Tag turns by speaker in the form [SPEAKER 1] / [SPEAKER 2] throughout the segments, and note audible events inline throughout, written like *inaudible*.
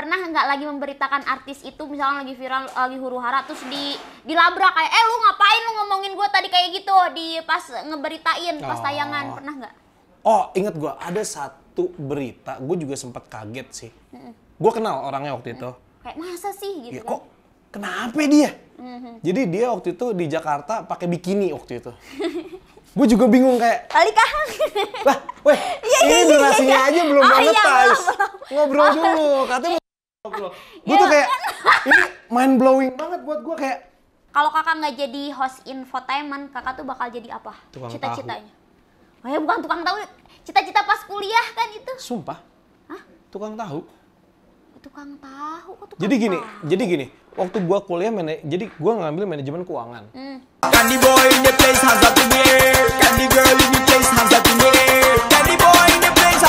[SPEAKER 1] pernah nggak lagi memberitakan artis itu misalnya lagi viral eh, lagi huru hara terus di dilabrak kayak eh lu ngapain lu ngomongin gue tadi kayak gitu di pas ngeberitain pas oh. tayangan pernah nggak
[SPEAKER 2] oh inget gue ada satu berita gue juga sempat kaget sih
[SPEAKER 1] mm.
[SPEAKER 2] gue kenal orangnya waktu itu
[SPEAKER 1] kayak masa sih gitu ya, kan? kok kenapa dia mm-hmm.
[SPEAKER 2] jadi dia waktu itu di Jakarta pakai bikini waktu itu *laughs* gue juga bingung kayak kali kah lah weh *laughs* iya, iya, ini iya, durasinya aja belum oh, monetize iya, ngobrol oh. dulu katanya *laughs* gue tuh iya. kayak ini mind blowing banget buat gue kayak kalau
[SPEAKER 1] kakak nggak jadi host infotainment kakak tuh bakal jadi apa cita-citanya oh ya bukan tukang tahu cita-cita pas kuliah kan
[SPEAKER 2] itu sumpah Hah? tukang tahu tukang tahu kok tukang jadi gini tahu? jadi gini waktu gue kuliah mana jadi gue ngambil manajemen keuangan hmm. Candy boy in the place Candy girl in the place Candy boy in the place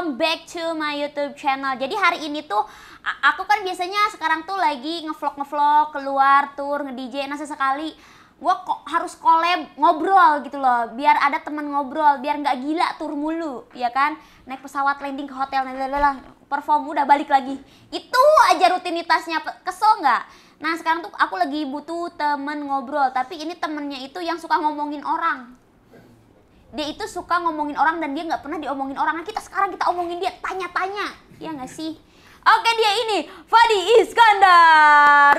[SPEAKER 1] welcome back to my YouTube channel. Jadi hari ini tuh aku kan biasanya sekarang tuh lagi ngevlog ngevlog keluar tour nge DJ. Nah sesekali gue kok harus collab ngobrol gitu loh biar ada teman ngobrol biar nggak gila tur mulu ya kan naik pesawat landing ke hotel nah, lah perform udah balik lagi itu aja rutinitasnya kesel nggak nah sekarang tuh aku lagi butuh temen ngobrol tapi ini temennya itu yang suka ngomongin orang dia itu suka ngomongin orang dan dia nggak pernah diomongin orang. Nah, kita sekarang kita omongin dia, tanya-tanya. Ya nggak sih? Oke dia ini, Fadi Iskandar.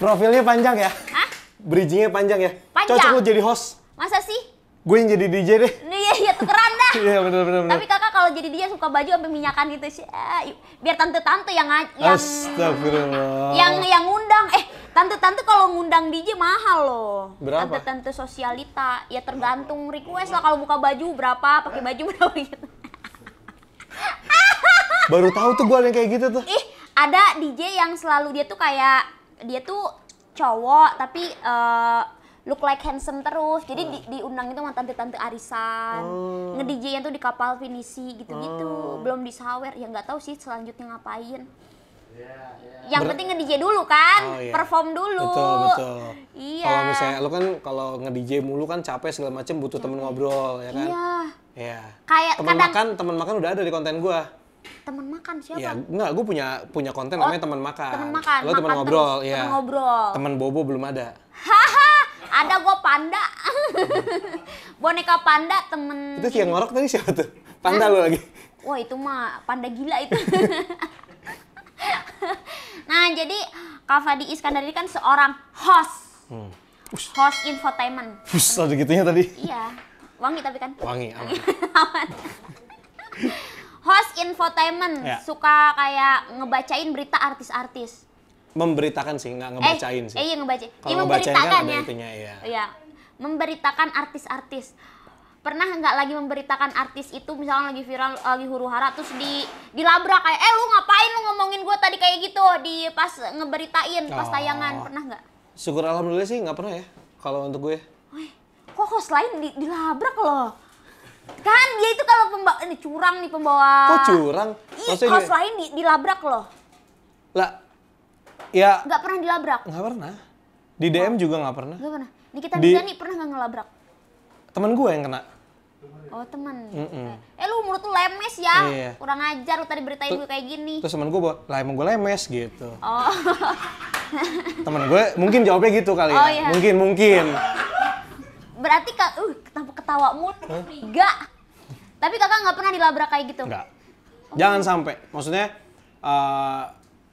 [SPEAKER 2] Profilnya panjang ya? Hah? Bridgingnya panjang ya? Panjang. Cocok lu jadi host. Masa sih? Gue yang jadi DJ deh.
[SPEAKER 1] Iya, iya tukeran
[SPEAKER 2] dah. *laughs* Iya bener, bener, bener. Tapi
[SPEAKER 1] kakak kalau jadi dia suka baju sampai minyakan gitu sih. Eh, biar tante-tante yang yang
[SPEAKER 2] Astagfirullah. yang yang
[SPEAKER 1] undang. Eh, Tante-tante kalau ngundang DJ mahal loh. Berapa? Tante-tante sosialita. Ya tergantung request lah kalau buka baju berapa, pakai eh? baju berapa gitu.
[SPEAKER 2] *laughs* Baru tahu tuh gue yang kayak gitu tuh. Ih,
[SPEAKER 1] ada DJ yang selalu dia tuh kayak dia tuh cowok tapi uh, look like handsome terus. Jadi di, eh. diundang itu sama tante-tante arisan. Oh. Nge-DJ-nya tuh di kapal finisi gitu-gitu. Oh. Belum sawer, ya nggak tahu sih selanjutnya ngapain yang Ber penting nge-DJ dulu kan, oh, iya. perform dulu. Betul, betul. Iya. Kalau
[SPEAKER 2] misalnya lu kan kalau nge-DJ mulu kan capek segala macem butuh ya. temen ngobrol ya kan? Iya. Iya.
[SPEAKER 1] Kayak temen kadang... makan,
[SPEAKER 2] temen makan udah ada di konten gua.
[SPEAKER 1] Temen makan siapa? Ya,
[SPEAKER 2] enggak, gua punya punya konten oh, namanya temen makan. Temen makan. Lu temen ngobrol, iya. ya. ngobrol. Temen bobo belum ada. Haha,
[SPEAKER 1] ada gua panda. *laughs* Boneka panda temen. Itu yang ngorok
[SPEAKER 2] tadi siapa tuh? Panda nah. lu lagi.
[SPEAKER 1] Wah, itu mah panda gila itu. *laughs* *laughs* nah jadi Kak Fadi Iskandar ini kan seorang host. Hmm. Host infotainment.
[SPEAKER 2] terus ada gitunya tadi.
[SPEAKER 1] Iya. Wangi tapi kan.
[SPEAKER 2] Wangi, aman. *laughs* aman.
[SPEAKER 1] host infotainment. Ya. Suka kayak ngebacain berita artis-artis.
[SPEAKER 2] Memberitakan sih, nggak ngebacain eh, sih. Eh, iya
[SPEAKER 1] ngebacain. Kan memberitakan kan ya. Iya. iya. Memberitakan artis-artis pernah nggak lagi memberitakan artis itu misalnya lagi viral lagi huru hara terus di dilabrak kayak eh lu ngapain lu ngomongin gue tadi kayak gitu di pas ngeberitain pas oh. tayangan pernah nggak?
[SPEAKER 2] Syukur alhamdulillah sih nggak pernah ya kalau untuk gue.
[SPEAKER 1] kok host lain di, dilabrak loh? Kan dia itu kalau pembawa ini curang nih pembawa. Kok
[SPEAKER 2] curang? Iya. host dia...
[SPEAKER 1] lain di, dilabrak loh.
[SPEAKER 2] Lah, ya.
[SPEAKER 1] Nggak pernah dilabrak.
[SPEAKER 2] Nggak pernah. Di DM oh. juga nggak pernah.
[SPEAKER 1] Nggak pernah. kita di... nih pernah nggak ngelabrak?
[SPEAKER 2] Temen gue yang kena.
[SPEAKER 1] Oh temen. Mm -mm. Eh lu menurut lu lemes ya? Iya. Kurang ajar lu tadi beritain T gue kayak gini. Terus
[SPEAKER 2] temen gue lah emang gue lemes gitu. Oh. *laughs* temen gue mungkin jawabnya gitu kali ya. oh, Iya. Mungkin mungkin.
[SPEAKER 1] Berarti kak, uh kenapa ketawa mulu? Huh? Enggak. Tapi kakak nggak pernah dilabrak kayak gitu.
[SPEAKER 2] Enggak. Oh. Jangan sampai. Maksudnya uh,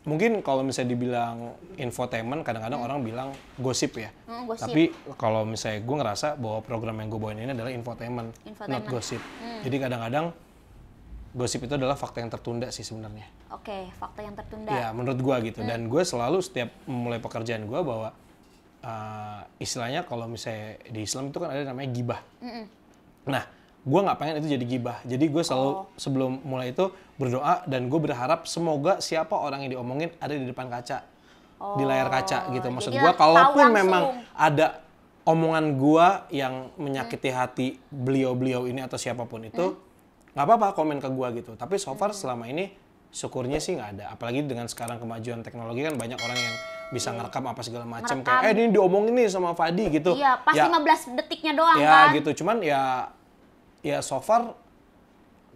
[SPEAKER 2] mungkin kalau misalnya dibilang infotainment kadang-kadang hmm. orang bilang gosip ya hmm, gosip. tapi kalau misalnya gue ngerasa bahwa program yang gue bawain ini adalah infotainment, infotainment. not gosip hmm. jadi kadang-kadang gosip itu adalah fakta yang tertunda sih sebenarnya
[SPEAKER 1] oke okay, fakta yang tertunda ya
[SPEAKER 2] menurut gue gitu hmm. dan gue selalu setiap mulai pekerjaan gue bahwa uh, istilahnya kalau misalnya di Islam itu kan ada namanya gibah hmm. nah gue nggak pengen itu jadi gibah jadi gue selalu oh. sebelum mulai itu berdoa dan gue berharap semoga siapa orang yang diomongin ada di depan kaca oh. di layar oh, kaca gitu maksud gue kalaupun memang ada omongan gue yang menyakiti hmm. hati beliau-beliau ini atau siapapun itu hmm. nggak hmm. apa-apa komen ke gue gitu tapi so far hmm. selama ini syukurnya sih nggak ada apalagi dengan sekarang kemajuan teknologi kan banyak orang yang bisa hmm. ngerekam apa segala macam kayak eh ini diomongin nih sama Fadi gitu iya pas ya,
[SPEAKER 1] 15 detiknya doang ya, kan ya gitu
[SPEAKER 2] cuman ya ya so far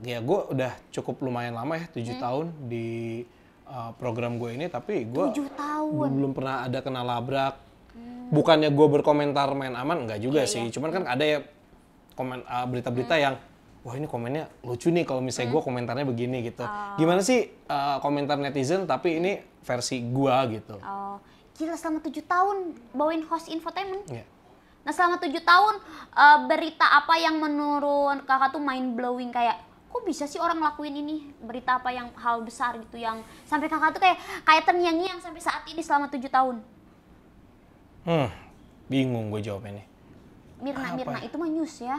[SPEAKER 2] ya gue udah cukup lumayan lama ya tujuh hmm. tahun di uh, program gue ini tapi gue belum pernah ada kena labrak hmm. bukannya gue berkomentar main aman nggak juga yeah, iya. sih yeah. cuman kan ada ya komen berita eh, berita-berita hmm. yang wah ini komennya lucu nih kalau misalnya hmm. gue komentarnya begini gitu oh. gimana sih uh, komentar netizen tapi ini versi gue gitu
[SPEAKER 1] oh. gila selama tujuh tahun bawain host infotainment yeah. Nah selama tujuh tahun uh, berita apa yang menurun kakak tuh mind blowing kayak kok bisa sih orang ngelakuin ini berita apa yang hal besar gitu yang sampai kakak tuh kayak kayak terngiang yang sampai saat ini selama tujuh tahun.
[SPEAKER 2] Hmm, bingung gue jawab ini.
[SPEAKER 1] Mirna, apa? Mirna ya? itu mah news ya.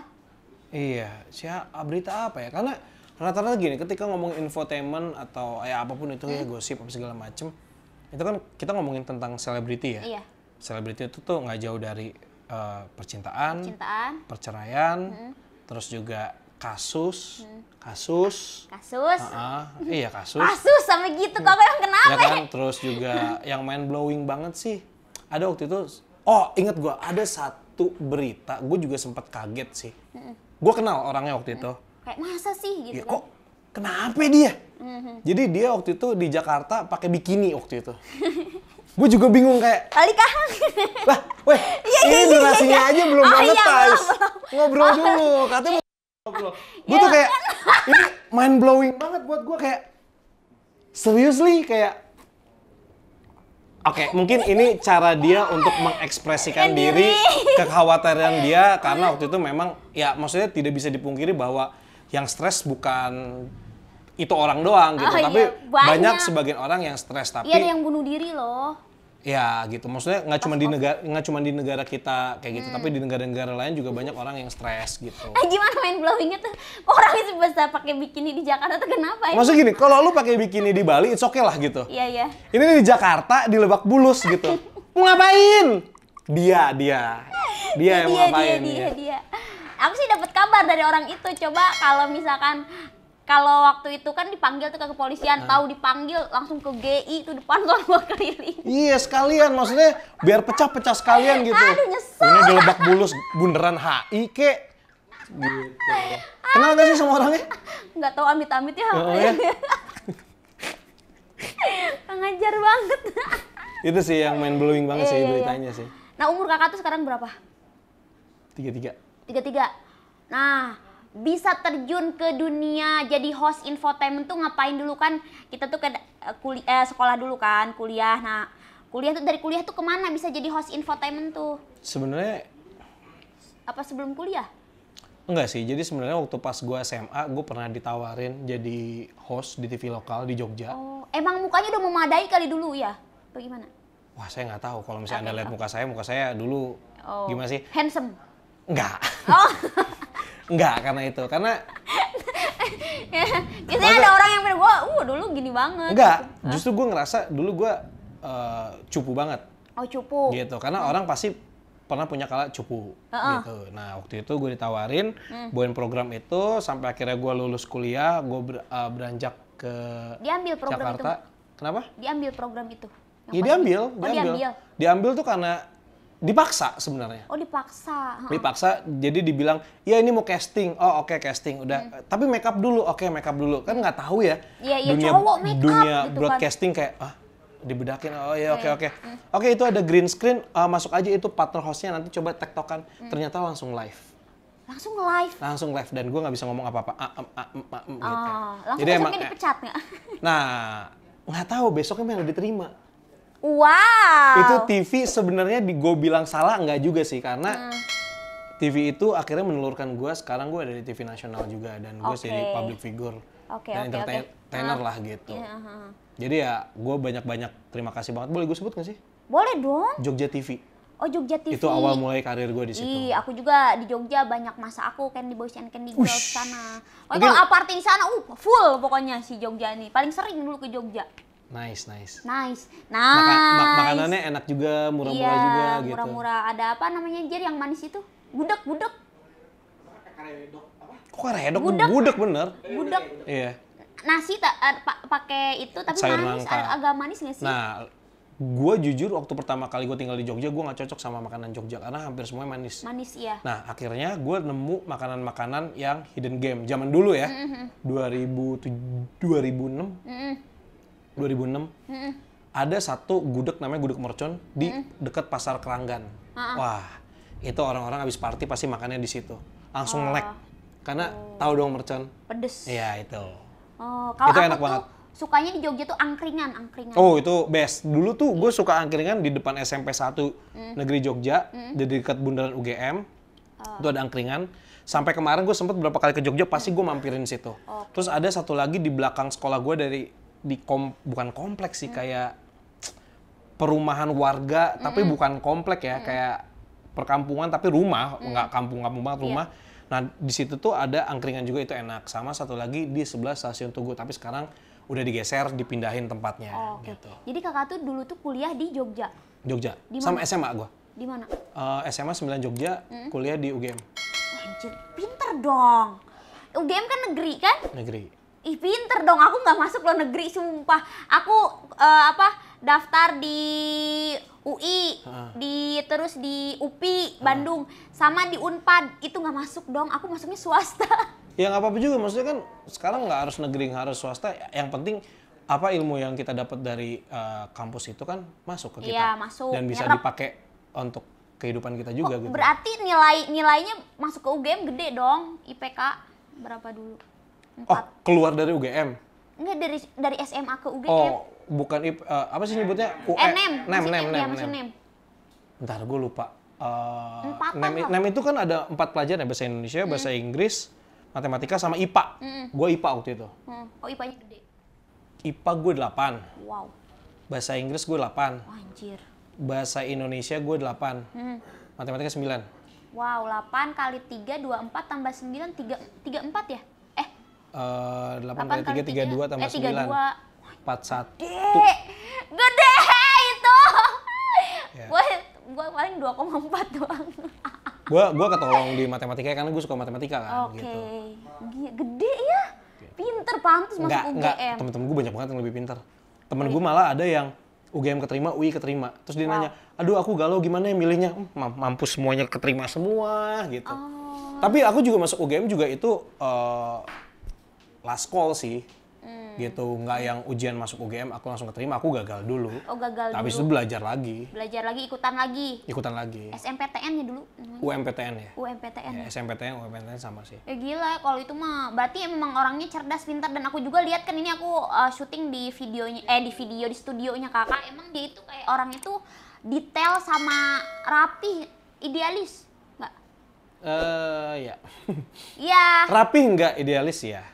[SPEAKER 2] Iya, siapa ah, berita apa ya? Karena rata-rata gini, ketika ngomong infotainment atau ya apapun itu ya, hmm. ya gosip apa segala macem, itu kan kita ngomongin tentang selebriti ya. Iya. Selebriti itu tuh nggak jauh dari uh, percintaan, percintaan, perceraian, hmm. terus juga kasus, hmm. kasus, kasus, uh -uh. iya kasus, kasus
[SPEAKER 1] sama gitu kok hmm. yang kenapa? Iya kan? Ya kan,
[SPEAKER 2] terus juga yang main blowing banget sih. Ada waktu itu, oh inget gue ada satu berita, gue juga sempat kaget sih. Hmm. Gue kenal orangnya waktu hmm. itu.
[SPEAKER 1] Kayak masa sih gitu? Ya, kok kenapa dia? -hmm.
[SPEAKER 2] Jadi dia waktu itu di Jakarta pakai bikini waktu itu.
[SPEAKER 1] *laughs*
[SPEAKER 2] Gue juga bingung kayak. Alika. Lah, weh, *laughs* iya, ini iya, iya, durasinya aja belum oh, banget, iya, guys. Ngobrol oh. dulu, katanya *laughs* ngobrol. Gue tuh kayak, kan? *laughs* ini mind blowing banget buat gue kayak, seriously kayak, Oke, okay, mungkin ini cara dia untuk mengekspresikan diri kekhawatiran dia karena waktu itu memang ya maksudnya tidak bisa dipungkiri bahwa yang stres bukan itu orang doang gitu, oh, tapi iya, banyak. banyak sebagian orang yang stres iya, tapi Iya yang
[SPEAKER 1] bunuh diri loh.
[SPEAKER 2] Ya gitu, maksudnya nggak cuma di negara nggak cuma di negara kita kayak gitu, hmm. tapi di negara-negara lain juga banyak orang yang stres gitu. Eh
[SPEAKER 1] gimana main blowingnya tuh? *laughs* Orang sebesar pakai bikini di Jakarta tuh kenapa? Ya? Maksudnya gini,
[SPEAKER 2] kalau lu pakai bikini di Bali, it's okay lah gitu. Iya iya. Ini di Jakarta di Lebak Bulus gitu. *laughs*
[SPEAKER 1] Mau ngapain?
[SPEAKER 2] Dia dia dia, dia yang dia, ngapain? dia dia.
[SPEAKER 1] dia. Aku sih dapat kabar dari orang itu. Coba kalau misalkan kalau waktu itu kan dipanggil tuh ke kepolisian, nah. tahu dipanggil langsung ke GI itu depan tuh *laughs* gua keliling.
[SPEAKER 2] Iya, sekalian maksudnya biar pecah-pecah sekalian gitu. Aduh, nyesel. Ini di Lebak Bulus bunderan HI ke. Gitu. Kenal gak sih sama orangnya?
[SPEAKER 1] Gak tahu amit-amit ya. Oh, ya? *laughs* Pengajar banget.
[SPEAKER 2] itu sih yang main blowing banget sih iya, iya, iya. beritanya iya. sih.
[SPEAKER 1] Nah, umur kakak tuh sekarang berapa? Tiga-tiga. Tiga-tiga. Nah, bisa terjun ke dunia jadi host infotainment tuh ngapain dulu kan kita tuh ke eh, kuliah eh, sekolah dulu kan kuliah nah kuliah tuh dari kuliah tuh kemana bisa jadi host infotainment tuh sebenarnya apa sebelum kuliah
[SPEAKER 2] Enggak sih, jadi sebenarnya waktu pas gua SMA, gua pernah ditawarin jadi host di TV lokal di Jogja.
[SPEAKER 1] Oh, emang mukanya udah memadai kali dulu ya? Bagaimana?
[SPEAKER 2] Wah, saya nggak tahu. Kalau misalnya okay, Anda lihat okay. muka saya, muka saya dulu
[SPEAKER 1] oh. gimana sih? Handsome?
[SPEAKER 2] Enggak. Oh. *laughs* Enggak karena itu, karena
[SPEAKER 1] *laughs* ya, biasanya ada orang yang bilang gue, uh dulu gini banget. Enggak,
[SPEAKER 2] gitu. justru gue ngerasa dulu gue uh, cupu banget. Oh cupu. Gitu, karena hmm. orang pasti pernah punya kala cupu uh -uh. gitu. Nah waktu itu gue ditawarin hmm. buat program itu sampai akhirnya gue lulus kuliah, gue ber, uh, beranjak ke Diambil program Jakarta. Itu. Kenapa?
[SPEAKER 1] Diambil program itu.
[SPEAKER 2] Iya diambil, oh, diambil. diambil. Diambil tuh karena dipaksa sebenarnya. Oh
[SPEAKER 1] dipaksa.
[SPEAKER 2] Dipaksa, jadi dibilang ya ini mau casting, oh oke okay, casting udah. Hmm. Tapi make up dulu, oke okay, make up dulu. Kan nggak tahu ya. Iya iya dunia, cowok make up. Dunia gitu kan. broadcasting kan. kayak ah dibedakin, oh iya oke okay, iya. oke. Hmm. Oke itu ada green screen, uh, masuk aja itu partner hostnya nanti coba tektokan. Hmm. Ternyata langsung live
[SPEAKER 1] langsung live
[SPEAKER 2] langsung live dan gue nggak bisa ngomong apa-apa ah, ah, ah, ah, gitu. Oh,
[SPEAKER 1] langsung Jadi emang, eh, dipecat nggak
[SPEAKER 2] nah nggak tahu besoknya malah diterima
[SPEAKER 1] Wow. Itu
[SPEAKER 2] TV sebenarnya di gue bilang salah nggak juga sih karena hmm. TV itu akhirnya menelurkan gue sekarang gue ada di TV nasional juga dan gue okay. jadi public figure
[SPEAKER 1] okay, dan okay, entertainer okay. Ah. lah gitu. Yeah, iya, uh -huh.
[SPEAKER 2] Jadi ya gue banyak-banyak terima kasih banget. Boleh gue sebut nggak sih?
[SPEAKER 1] Boleh dong. Jogja TV. Oh Jogja TV. Itu awal mulai
[SPEAKER 2] karir gue di situ.
[SPEAKER 1] Iya, aku juga di Jogja banyak masa aku Candy Boys and Candy Girls sana. Oh, Mungkin... kalau di sana, uh full pokoknya si Jogja ini. Paling sering dulu ke Jogja.
[SPEAKER 2] Nice, nice.
[SPEAKER 1] Nice, nice. Maka, mak makanannya
[SPEAKER 2] enak juga, murah-murah iya, juga murah -murah. gitu. murah-murah.
[SPEAKER 1] Ada apa namanya, Jer, yang manis itu? Gudeg, gudeg.
[SPEAKER 2] Karedok apa? Kok karedok? Gudeg. Gudeg bener. Gudeg. Iya.
[SPEAKER 1] Nasi tak er, pakai itu tapi Sayur manis, nangka. Ah. agak manis gak sih?
[SPEAKER 2] Nah, gue jujur waktu pertama kali gue tinggal di Jogja gue nggak cocok sama makanan Jogja karena hampir semuanya manis. Manis iya. Nah akhirnya gue nemu makanan-makanan yang hidden game zaman dulu ya, mm -hmm. 2000 2006. Mm -hmm 2006 hmm. ada satu gudeg namanya gudeg mercon di hmm. dekat pasar Keranggan. Hmm. Wah, itu orang-orang habis party pasti makannya di situ. Langsung oh. melek. Karena oh. tahu dong mercon.
[SPEAKER 1] Pedes. Iya, itu. Oh, kalau itu enak tuh... banget sukanya di Jogja tuh angkringan, angkringan. Oh,
[SPEAKER 2] itu best. Dulu tuh gue suka angkringan di depan SMP 1 mm. Negeri Jogja, mm. di dekat bundaran UGM. Oh. Ah. Itu ada angkringan. Sampai kemarin gue sempet beberapa kali ke Jogja, pasti gue mm. mampirin situ. Okay. Oh. Terus ada satu lagi di belakang sekolah gue dari di kom bukan kompleks sih hmm. kayak perumahan warga tapi hmm. bukan komplek ya hmm. kayak perkampungan tapi rumah hmm. nggak kampung-kampung banget iya. rumah yeah. nah di situ tuh ada angkringan juga itu enak sama satu lagi di sebelah stasiun Tugu tapi sekarang udah digeser dipindahin tempatnya oh,
[SPEAKER 1] okay. gitu jadi kakak tuh dulu tuh kuliah di Jogja
[SPEAKER 2] Jogja Dimana? sama SMA gua di mana uh, SMA 9 Jogja hmm. kuliah di UGM
[SPEAKER 1] Anjir, pinter dong UGM kan negeri kan negeri ih pinter dong aku nggak masuk luar negeri sumpah aku uh, apa daftar di UI uh. di terus di UPI uh. Bandung sama di Unpad itu nggak masuk dong aku masuknya swasta
[SPEAKER 2] *laughs* ya nggak apa-apa juga maksudnya kan sekarang nggak harus negeri nggak harus swasta yang penting apa ilmu yang kita dapat dari uh, kampus itu kan masuk ke kita ya,
[SPEAKER 1] masuk. dan bisa ya,
[SPEAKER 2] dipakai untuk kehidupan kita juga oh, gitu. Berarti
[SPEAKER 1] nilai nilainya masuk ke UGM gede dong IPK berapa dulu?
[SPEAKER 2] 4. Oh, keluar dari UGM?
[SPEAKER 1] Enggak dari dari SMA ke UGM. Oh,
[SPEAKER 2] bukan IP, uh, eh, apa sih nyebutnya? UE. Eh, NEM. NEM. NEM, NEM, NEM. NEM. Ntar gue lupa. Uh, NEM, NEM itu kan ada empat pelajaran ya, bahasa Indonesia, hmm. bahasa Inggris, matematika sama IPA. Hmm. Gue IPA waktu itu.
[SPEAKER 1] Hmm. Oh, IPA-nya gede.
[SPEAKER 2] IPA gue 8. Wow. Bahasa Inggris gue 8. Oh, anjir. Bahasa Indonesia gue 8. Hmm. Matematika 9.
[SPEAKER 1] Wow, 8 kali 3, 24 tambah 9, 3, 34 ya?
[SPEAKER 2] Uh, eh, 8, kali 3, 3, 3 tambah eh, 9. 32.
[SPEAKER 1] 41. Gede. Gede itu. Yeah. Gue gue paling 2,4 doang.
[SPEAKER 2] gue gua ketolong di matematika karena gue suka matematika kan okay.
[SPEAKER 1] gitu. Gede ya. Pinter pantas masuk UGM. Enggak,
[SPEAKER 2] temen-temen gue banyak banget yang lebih pinter. Temen gue malah ada yang UGM keterima, UI keterima. Terus dia wow. nanya, aduh aku galau gimana ya milihnya? Hmm, mampus semuanya keterima semua gitu. Oh. Tapi aku juga masuk UGM juga itu uh, last call sih hmm. gitu nggak yang ujian masuk UGM aku langsung keterima aku gagal dulu oh
[SPEAKER 1] gagal tapi dulu. itu belajar lagi belajar lagi ikutan lagi ikutan lagi SMPTN nya dulu UMPTN ya UMPTN ya, ya.
[SPEAKER 2] SMPTN UMPTN sama sih
[SPEAKER 1] ya gila kalau itu mah berarti ya emang orangnya cerdas pintar dan aku juga lihat kan ini aku uh, syuting di videonya eh di video di studionya kakak emang dia itu kayak orang itu detail sama rapi idealis
[SPEAKER 2] eh uh, ya
[SPEAKER 1] *laughs* ya rapi
[SPEAKER 2] enggak idealis ya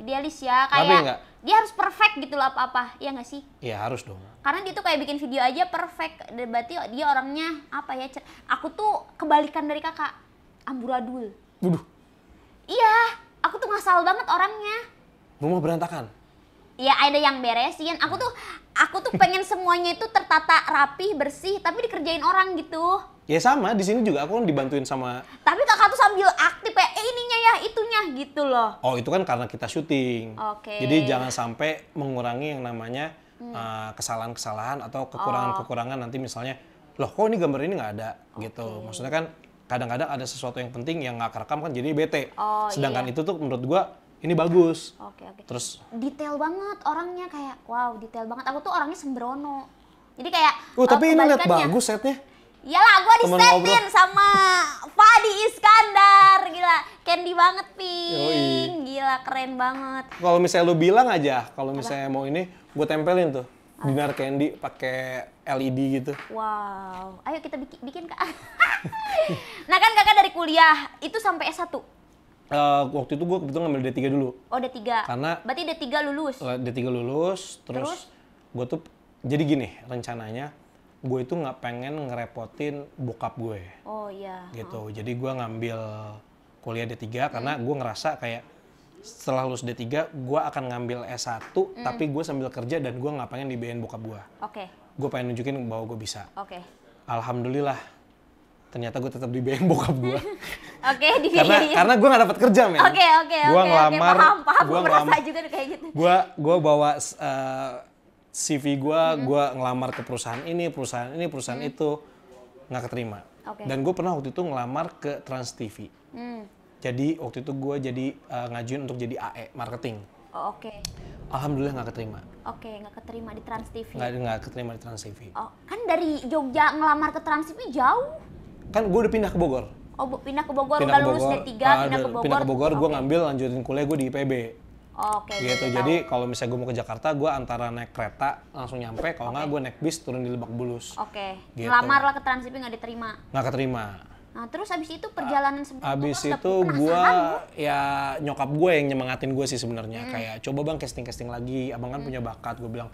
[SPEAKER 1] idealis ya kayak dia harus perfect gitu loh apa-apa ya nggak sih Iya harus dong karena dia tuh kayak bikin video aja perfect berarti dia orangnya apa ya aku tuh kebalikan dari kakak amburadul Buduh. iya aku tuh ngasal banget orangnya
[SPEAKER 2] rumah berantakan
[SPEAKER 1] ya ada yang beresin aku tuh aku tuh pengen semuanya itu tertata rapi bersih tapi dikerjain orang gitu
[SPEAKER 2] Ya sama, di sini juga aku kan dibantuin sama.
[SPEAKER 1] Tapi kakak tuh sambil aktif ya, eh ininya ya, itunya gitu
[SPEAKER 2] loh. Oh itu kan karena kita syuting. Oke. Okay. Jadi jangan sampai mengurangi yang namanya hmm. uh, kesalahan-kesalahan atau oh. kekurangan-kekurangan nanti misalnya, loh kok ini gambar ini nggak ada okay. gitu. Maksudnya kan kadang-kadang ada sesuatu yang penting yang nggak kerekam kan jadi bete. Oh, Sedangkan iya. itu tuh menurut gua ini bagus. Oke, okay, oke. Okay. Terus
[SPEAKER 1] detail banget orangnya kayak wow, detail banget. Aku tuh orangnya sembrono. Jadi kayak uh, tapi eh, ini lihat bagus setnya. Iyalah, gue di setin sama Fadi Iskandar, gila. Candy banget, Pink. Yoi. Gila, keren banget.
[SPEAKER 2] Kalau misalnya lu bilang aja, kalau misalnya mau ini, gue tempelin tuh. Apa? Dinar candy pakai LED gitu.
[SPEAKER 1] Wow, ayo kita bikin, bikin kak. *laughs* nah kan kakak dari kuliah itu sampai S1? Uh,
[SPEAKER 2] eh, waktu itu gue kebetulan ngambil D3 dulu. Oh D3. Karena
[SPEAKER 1] berarti D3 lulus.
[SPEAKER 2] Eh, D3 lulus, terus, terus? gue tuh jadi gini rencananya gue itu nggak pengen ngerepotin bokap gue.
[SPEAKER 1] Oh iya. Gitu.
[SPEAKER 2] Oh. Jadi gue ngambil kuliah D3 hmm. karena gue ngerasa kayak setelah lulus D3 gue akan ngambil S1 hmm. tapi gue sambil kerja dan gue nggak pengen dibiayain bokap gue. Oke. Okay. Gue pengen nunjukin bahwa gue bisa. Oke. Okay. Alhamdulillah ternyata gue tetap dibiayain bokap gue. *laughs* oke,
[SPEAKER 1] okay, dibiayain. *laughs* Karena *laughs* karena
[SPEAKER 2] gue gak dapat kerja, men. Oke, okay, oke, oke. Gue ngelamar, okay, paham, gue ngelamar
[SPEAKER 1] juga kayak gitu. Gue
[SPEAKER 2] gue bawa uh, CV gue, hmm. gue ngelamar ke perusahaan ini, perusahaan ini, perusahaan hmm. itu nggak keterima. Okay. Dan gue pernah waktu itu ngelamar ke Trans TV. Hmm. Jadi waktu itu gue jadi uh, ngajuin untuk jadi AE marketing. Oh, Oke. Okay. Alhamdulillah nggak keterima.
[SPEAKER 1] Oke, okay, nggak keterima di Trans TV. Nggak,
[SPEAKER 2] nggak keterima di Trans TV. Oh,
[SPEAKER 1] kan dari Jogja ngelamar ke Trans TV jauh.
[SPEAKER 2] Kan gue udah pindah ke Bogor.
[SPEAKER 1] Oh, pindah ke Bogor, pindah ke Bogor, lulus ah, D3, pindah ke Bogor. Pindah ke Bogor, okay. gue ngambil
[SPEAKER 2] lanjutin kuliah gue di IPB.
[SPEAKER 1] Oke. Okay, gitu. Jadi
[SPEAKER 2] kalau misalnya gue mau ke Jakarta, gue antara naik kereta langsung nyampe, kalau okay. nggak gue naik bis turun di Lebak Bulus.
[SPEAKER 1] Oke. Okay. Gitu. Lamar lah ke Transipi nggak diterima. Nggak keterima. Nah, terus abis itu perjalanan sebelum abis itu gue kan?
[SPEAKER 2] ya nyokap gue yang nyemangatin gue sih sebenarnya hmm. kayak coba bang casting casting lagi, abang kan hmm. punya bakat. Gue bilang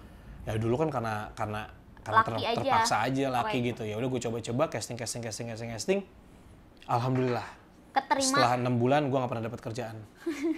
[SPEAKER 2] ya dulu kan karena karena
[SPEAKER 1] karena ter, aja. terpaksa aja laki okay. gitu
[SPEAKER 2] ya udah gue coba-coba casting casting casting casting casting alhamdulillah
[SPEAKER 1] keterima setelah
[SPEAKER 2] enam bulan gue nggak pernah dapat kerjaan
[SPEAKER 1] *laughs*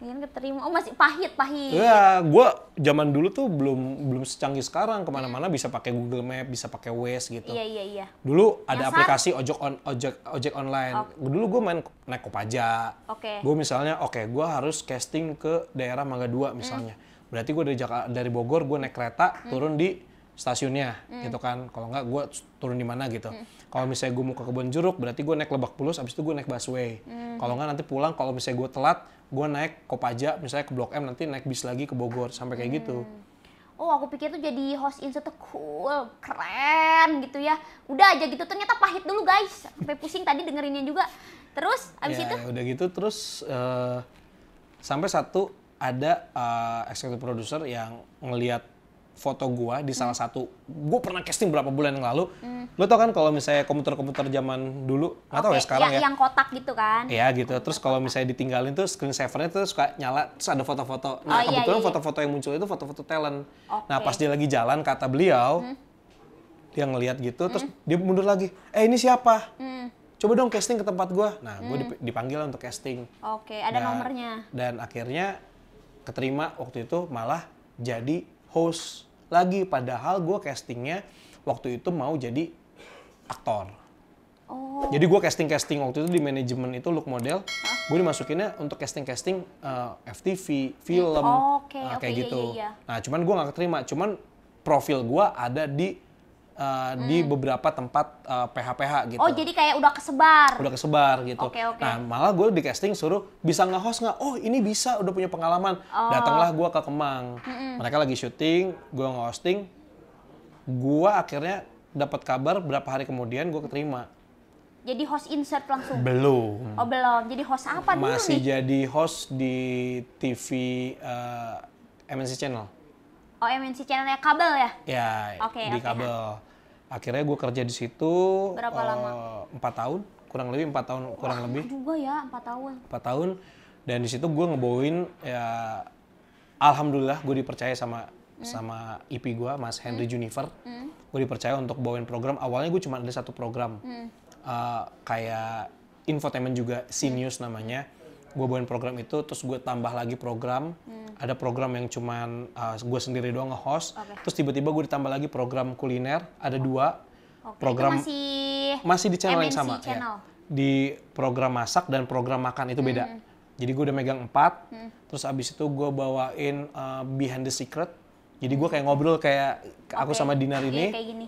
[SPEAKER 1] Mungkin keterima. Oh masih pahit pahit. Iya,
[SPEAKER 2] gue zaman dulu tuh belum belum secanggih sekarang kemana-mana bisa pakai Google Map, bisa pakai Waze gitu. Iya iya iya. Dulu ada Nyasar. aplikasi ojek on, ojek ojek online. Okay. Dulu gue main naik kopaja. Oke. Okay. Gue misalnya, oke okay, gue harus casting ke daerah Mangga Dua misalnya. Mm. Berarti gue dari Jakarta dari Bogor gue naik kereta mm. turun di stasiunnya mm. gitu kan kalau nggak gue turun di mana gitu mm. kalau misalnya gue mau ke kebun jeruk berarti gue naik lebak bulus abis itu gue naik busway mm. kalau nggak nanti pulang kalau misalnya gue telat gue naik Kopaja misalnya ke Blok M nanti naik bis lagi ke Bogor sampai kayak gitu. hmm. gitu
[SPEAKER 1] oh aku pikir tuh jadi host insert tuh cool keren gitu ya udah aja gitu ternyata pahit dulu guys sampai pusing tadi dengerinnya juga terus abis ya, itu
[SPEAKER 2] udah gitu terus uh, sampai satu ada uh, executive produser yang ngelihat foto gua di salah hmm. satu gua pernah casting berapa bulan yang lalu. Hmm. Lo tau kan kalau misalnya komputer-komputer zaman dulu, okay. atau ya sekarang ya, ya. Yang
[SPEAKER 1] kotak gitu kan? Iya
[SPEAKER 2] gitu. Terus kalau misalnya ditinggalin tuh screen savernya tuh suka nyala, terus ada foto-foto. Nah, oh, iya, iya, kebetulan iya, iya. foto-foto yang muncul itu foto-foto talent. Okay. Nah, pas dia lagi jalan kata beliau, hmm. dia ngelihat gitu, hmm. terus dia mundur lagi. Eh, ini siapa? Hmm coba dong casting ke tempat gua Nah, gua hmm. dipanggil untuk casting.
[SPEAKER 1] Oke, okay, ada nah, nomornya.
[SPEAKER 2] Dan akhirnya keterima waktu itu malah jadi host lagi padahal gue castingnya waktu itu mau jadi aktor
[SPEAKER 1] oh. jadi gue
[SPEAKER 2] casting casting waktu itu di manajemen itu look model gue dimasukinnya untuk casting casting uh, eh, FTV film oh,
[SPEAKER 1] okay, uh, eh, kayak okay, iya, gitu iya, iya. nah
[SPEAKER 2] cuman gue nggak terima cuman profil gue ada di uh, hmm. di beberapa tempat ph eh, PH-PH gitu. Oh, jadi
[SPEAKER 1] kayak udah kesebar. Udah
[SPEAKER 2] kesebar gitu. Okay, okay. Nah, malah gue di casting suruh bisa nge-host nggak? Oh, ini bisa, udah punya pengalaman. Oh. Datanglah gue ke Kemang. Hmm. Mereka lagi syuting, gue nge-hosting. Gue akhirnya dapat kabar berapa hari kemudian gue keterima.
[SPEAKER 1] Jadi host insert langsung?
[SPEAKER 2] Belum. Oh
[SPEAKER 1] belum. Jadi host apa Masih dulu Masih
[SPEAKER 2] jadi host di TV uh, eh, MNC Channel.
[SPEAKER 1] Oh MNC Channelnya kabel ya?
[SPEAKER 2] Ya. Oke. Okay, di okay. kabel akhirnya gue kerja di situ berapa uh, lama eh, empat tahun kurang lebih empat tahun kurang Wah, lebih
[SPEAKER 1] juga ya empat tahun
[SPEAKER 2] empat tahun dan di situ gue ngebawain ya alhamdulillah gue dipercaya sama hmm. sama IP gue Mas Henry hmm. Junifer hmm. gue dipercaya untuk bawain program awalnya gue cuma ada satu program hmm. uh, kayak infotainment juga hmm. namanya gue bawain program itu terus gue tambah lagi program hmm. ada program yang cuman uh, ah, gue sendiri doang nge-host okay. terus tiba-tiba gue ditambah lagi program kuliner ada oh. dua okay. program itu masih masih di channel MNC yang sama ya. channel. Ya. di program masak dan program makan itu beda hmm. jadi gue udah megang empat hmm. terus abis itu gue bawain uh, behind the secret jadi gue hmm. kayak ngobrol kayak okay. aku sama Dinar ini iya, kayak gini.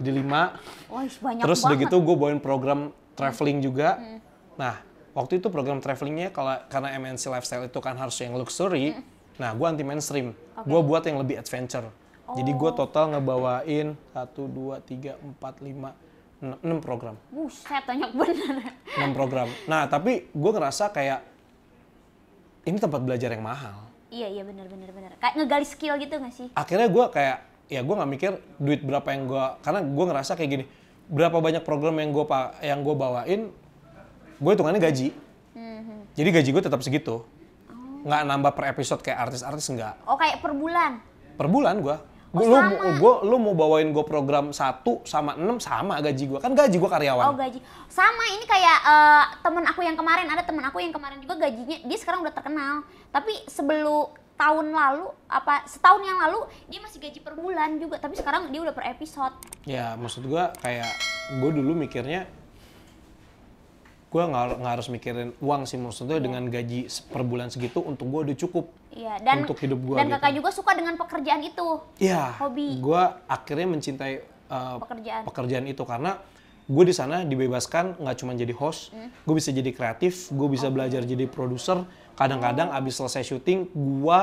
[SPEAKER 2] jadi lima
[SPEAKER 1] oh, terus udah gitu gue bawain
[SPEAKER 2] program traveling hmm. juga hmm. nah waktu itu program travelingnya kalau karena MNC lifestyle itu kan harus yang luxury mm. nah gue anti mainstream okay. gue buat yang lebih adventure oh. jadi gue total ngebawain satu dua tiga empat lima enam program.
[SPEAKER 1] Buset, banyak bener.
[SPEAKER 2] Enam program. Nah, tapi gue ngerasa kayak ini tempat belajar yang mahal.
[SPEAKER 1] Iya, iya bener, bener, bener. Kayak ngegali skill gitu gak sih?
[SPEAKER 2] Akhirnya gue kayak, ya gue nggak mikir duit berapa yang gue, karena gue ngerasa kayak gini, berapa banyak program yang gue yang gue bawain, gue hitungannya gaji. Hmm. Jadi gaji gue tetap segitu. Oh. Nggak nambah per episode kayak artis-artis enggak.
[SPEAKER 1] Oh kayak per bulan?
[SPEAKER 2] Per bulan gue. Oh, lu, gua, lu mau bawain gue program 1 sama 6 sama gaji gue. Kan gaji gue karyawan. Oh
[SPEAKER 1] gaji. Sama ini kayak uh, temen aku yang kemarin. Ada temen aku yang kemarin juga gajinya. Dia sekarang udah terkenal. Tapi sebelum tahun lalu apa setahun yang lalu dia masih gaji per bulan juga tapi sekarang dia udah per episode
[SPEAKER 2] ya maksud gue kayak gue dulu mikirnya gue nggak nggak harus mikirin uang sih maksudnya yeah. dengan gaji per bulan segitu untuk gue udah cukup
[SPEAKER 1] yeah. dan, untuk
[SPEAKER 2] hidup gue dan gitu. kakak
[SPEAKER 1] juga suka dengan pekerjaan itu yeah. hobi
[SPEAKER 2] gue akhirnya mencintai uh, pekerjaan pekerjaan itu karena gue di sana dibebaskan nggak cuma jadi host mm. gue bisa jadi kreatif gue bisa okay. Oh. belajar jadi produser kadang-kadang oh. abis selesai syuting gue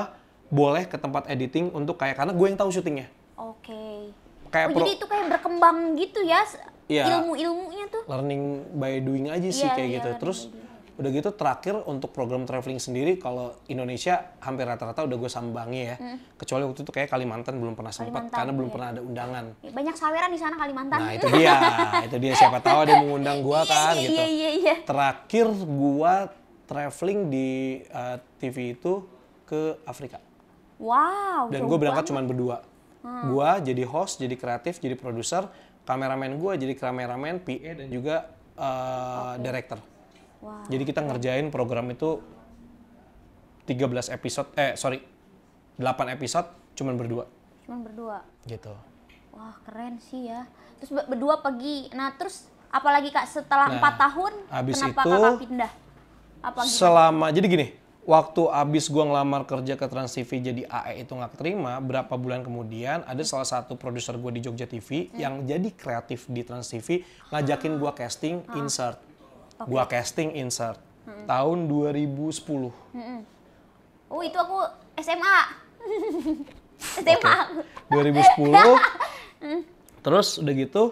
[SPEAKER 2] boleh ke tempat editing untuk kayak karena gue yang tahu syutingnya
[SPEAKER 1] oke okay. kayak oh, jadi itu kayak berkembang gitu ya ya, ilmu-ilmunya
[SPEAKER 2] tuh learning by doing aja sih yeah, kayak yeah, gitu terus udah gitu terakhir untuk program traveling sendiri kalau Indonesia hampir rata-rata udah gue sambangi ya hmm. kecuali waktu itu kayak Kalimantan belum pernah sempat karena belum iya. pernah ada undangan iya,
[SPEAKER 1] banyak saweran di sana Kalimantan nah itu dia
[SPEAKER 2] *laughs* itu dia siapa tahu dia mengundang gue iya, kan iya, gitu iya, iya, terakhir gue traveling di uh, eh, TV itu ke Afrika
[SPEAKER 1] wow dan gue berangkat cuma berdua hmm.
[SPEAKER 2] gue jadi host jadi kreatif jadi produser kameramen gue jadi kameramen, PA dan juga uh, eh, okay. director. Wow. Jadi kita ngerjain program itu 13 episode, eh sorry, 8 episode cuman berdua. Cuman berdua? Gitu.
[SPEAKER 1] Wah keren sih ya. Terus berdua pergi, nah terus apalagi kak setelah nah, 4 tahun, habis kenapa itu, kakak pindah? Apa gitu? Selama,
[SPEAKER 2] jadi gini, waktu abis gue ngelamar kerja ke Trans TV jadi AE itu nggak terima, berapa bulan kemudian ada salah satu produser gue di Jogja TV hmm. yang jadi kreatif di Trans TV ngajakin gue casting hmm. insert,
[SPEAKER 1] okay. gue
[SPEAKER 2] casting insert hmm. tahun 2010. Hmm.
[SPEAKER 1] Oh itu aku SMA, SMA.
[SPEAKER 2] Okay. 2010. Terus udah gitu,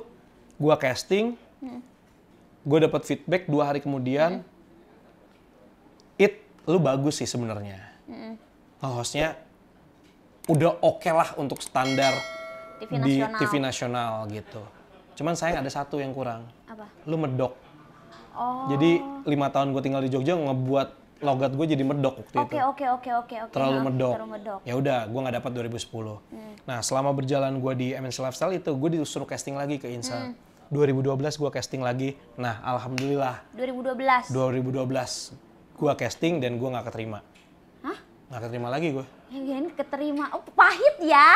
[SPEAKER 2] gue casting, hmm. gue dapat feedback dua hari kemudian, hmm. it lu bagus sih sebenarnya mm. hostnya udah oke okay lah untuk standar TV di TV nasional gitu cuman sayang ada satu yang kurang apa lu medok oh. jadi lima tahun gue tinggal di Jogja ngebuat logat gue jadi medok waktu okay, itu oke
[SPEAKER 1] okay, oke okay, oke oke terlalu medok, terlalu medok. ya
[SPEAKER 2] udah gue nggak dapat 2010 Mm. nah selama berjalan gue di MNC Lifestyle itu gue disuruh casting lagi ke Insa Mm. 2012 gue casting lagi. Nah, alhamdulillah.
[SPEAKER 1] 2012.
[SPEAKER 2] 2012 gue casting dan gue nggak keterima. Hah? Nggak keterima lagi gue.
[SPEAKER 1] Yang keterima, oh pahit ya.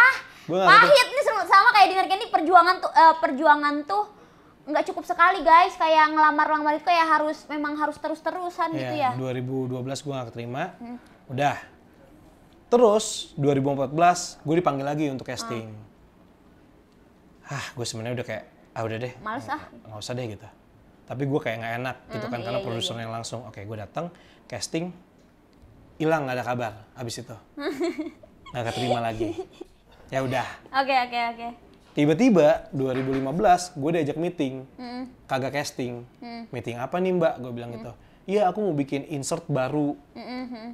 [SPEAKER 1] Gua pahit nih sama, sama kayak dengar ini perjuangan tuh uh, perjuangan tuh nggak cukup sekali guys kayak ngelamar-lamar itu ya harus memang harus terus-terusan iya, gitu ya.
[SPEAKER 2] 2012 gue nggak keterima, hmm. udah. Terus 2014 gue dipanggil lagi untuk ah. casting. Hmm. Ah, gue sebenarnya udah kayak ah udah deh. Males ah. Nggak usah deh gitu tapi gue kayak nggak enak gitu hmm, kan karena iya, iya, produsernya iya. langsung oke gue datang casting hilang nggak ada kabar abis itu *laughs* nggak keterima lagi ya udah
[SPEAKER 1] oke okay, oke okay, oke okay.
[SPEAKER 2] tiba-tiba 2015 gue diajak meeting mm. kagak casting mm. meeting apa nih mbak gue bilang mm. gitu hmm. iya aku mau bikin insert baru mm -hmm.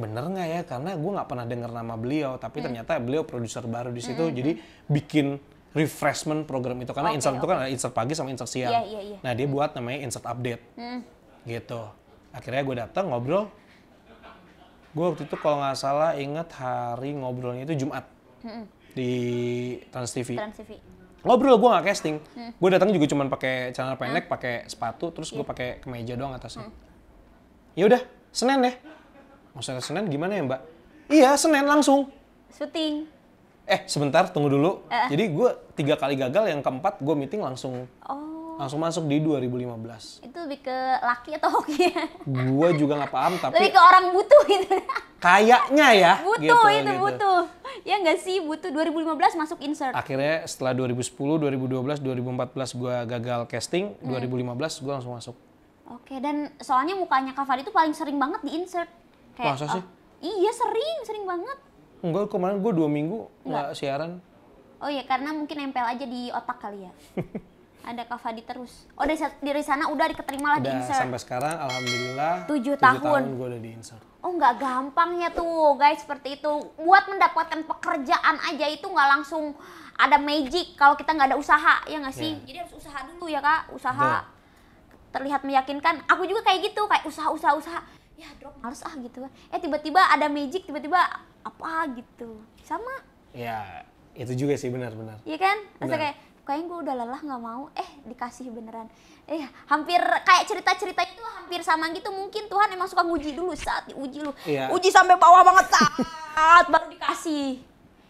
[SPEAKER 2] bener nggak ya karena gue nggak pernah dengar nama beliau tapi mm. ternyata beliau produser baru di situ mm -hmm. jadi hmm. bikin refreshment program itu karena okay, insert okay. itu kan ada insert pagi sama insert siang. Yeah, yeah, yeah. Nah dia buat namanya insert update, Hmm. gitu. Akhirnya gue datang ngobrol. Gue waktu itu kalau nggak salah inget hari ngobrolnya itu Jumat hmm. di Trans TV. Trans TV. Ngobrol gue nggak casting, Hmm. gue datang juga cuma pakai celana pendek, hmm. pakai sepatu, terus yeah. gue iya. pakai kemeja doang atasnya. Hmm. Ya udah, Senin deh. Ya. Maksudnya Senin gimana ya Mbak? Iya Senin langsung. Syuting eh sebentar tunggu dulu. Uh. Jadi gue tiga kali gagal, yang keempat gue meeting langsung. Oh langsung masuk di 2015.
[SPEAKER 1] Itu lebih ke laki atau *laughs* hoki ya?
[SPEAKER 2] Gue juga nggak paham tapi... Lebih ke
[SPEAKER 1] orang butuh itu.
[SPEAKER 2] Kayaknya ya. *laughs* Butuh gitu, itu, gitu. butuh.
[SPEAKER 1] Ya nggak sih, butuh. 2015 masuk insert.
[SPEAKER 2] Akhirnya setelah 2010, 2012, 2014 gue gagal casting. Hmm. 2015 gue langsung masuk.
[SPEAKER 1] Oke, dan soalnya mukanya Kak itu paling sering banget di insert. Kayak, Masa sih? Oh, iya sering, sering banget
[SPEAKER 2] Enggak, kemarin gue dua minggu nggak siaran.
[SPEAKER 1] Oh iya, karena mungkin nempel aja di otak kali ya. *laughs* Ada Kak Fadi terus. Oh dari, dari sana udah diterima lah di insert. sampai
[SPEAKER 2] sekarang alhamdulillah Tujuh tahun. tahun gue udah di insert.
[SPEAKER 1] Oh nggak gampang ya tuh guys seperti itu. Buat mendapatkan pekerjaan aja itu nggak langsung ada magic kalau kita nggak ada usaha ya nggak sih. Yeah. Jadi harus usaha dulu ya kak. Usaha terlihat meyakinkan. Aku juga kayak gitu kayak usaha-usaha usaha. Ya drop males ah gitu. Kan. Eh tiba-tiba ada magic tiba-tiba apa gitu sama
[SPEAKER 2] ya itu juga sih benar-benar
[SPEAKER 1] iya kan Masa benar. kayak kayaknya gue udah lelah nggak mau eh dikasih beneran eh hampir kayak cerita cerita itu hampir sama gitu mungkin Tuhan emang suka nguji dulu saat diuji lu ya. uji sampai bawah banget saat baru dikasih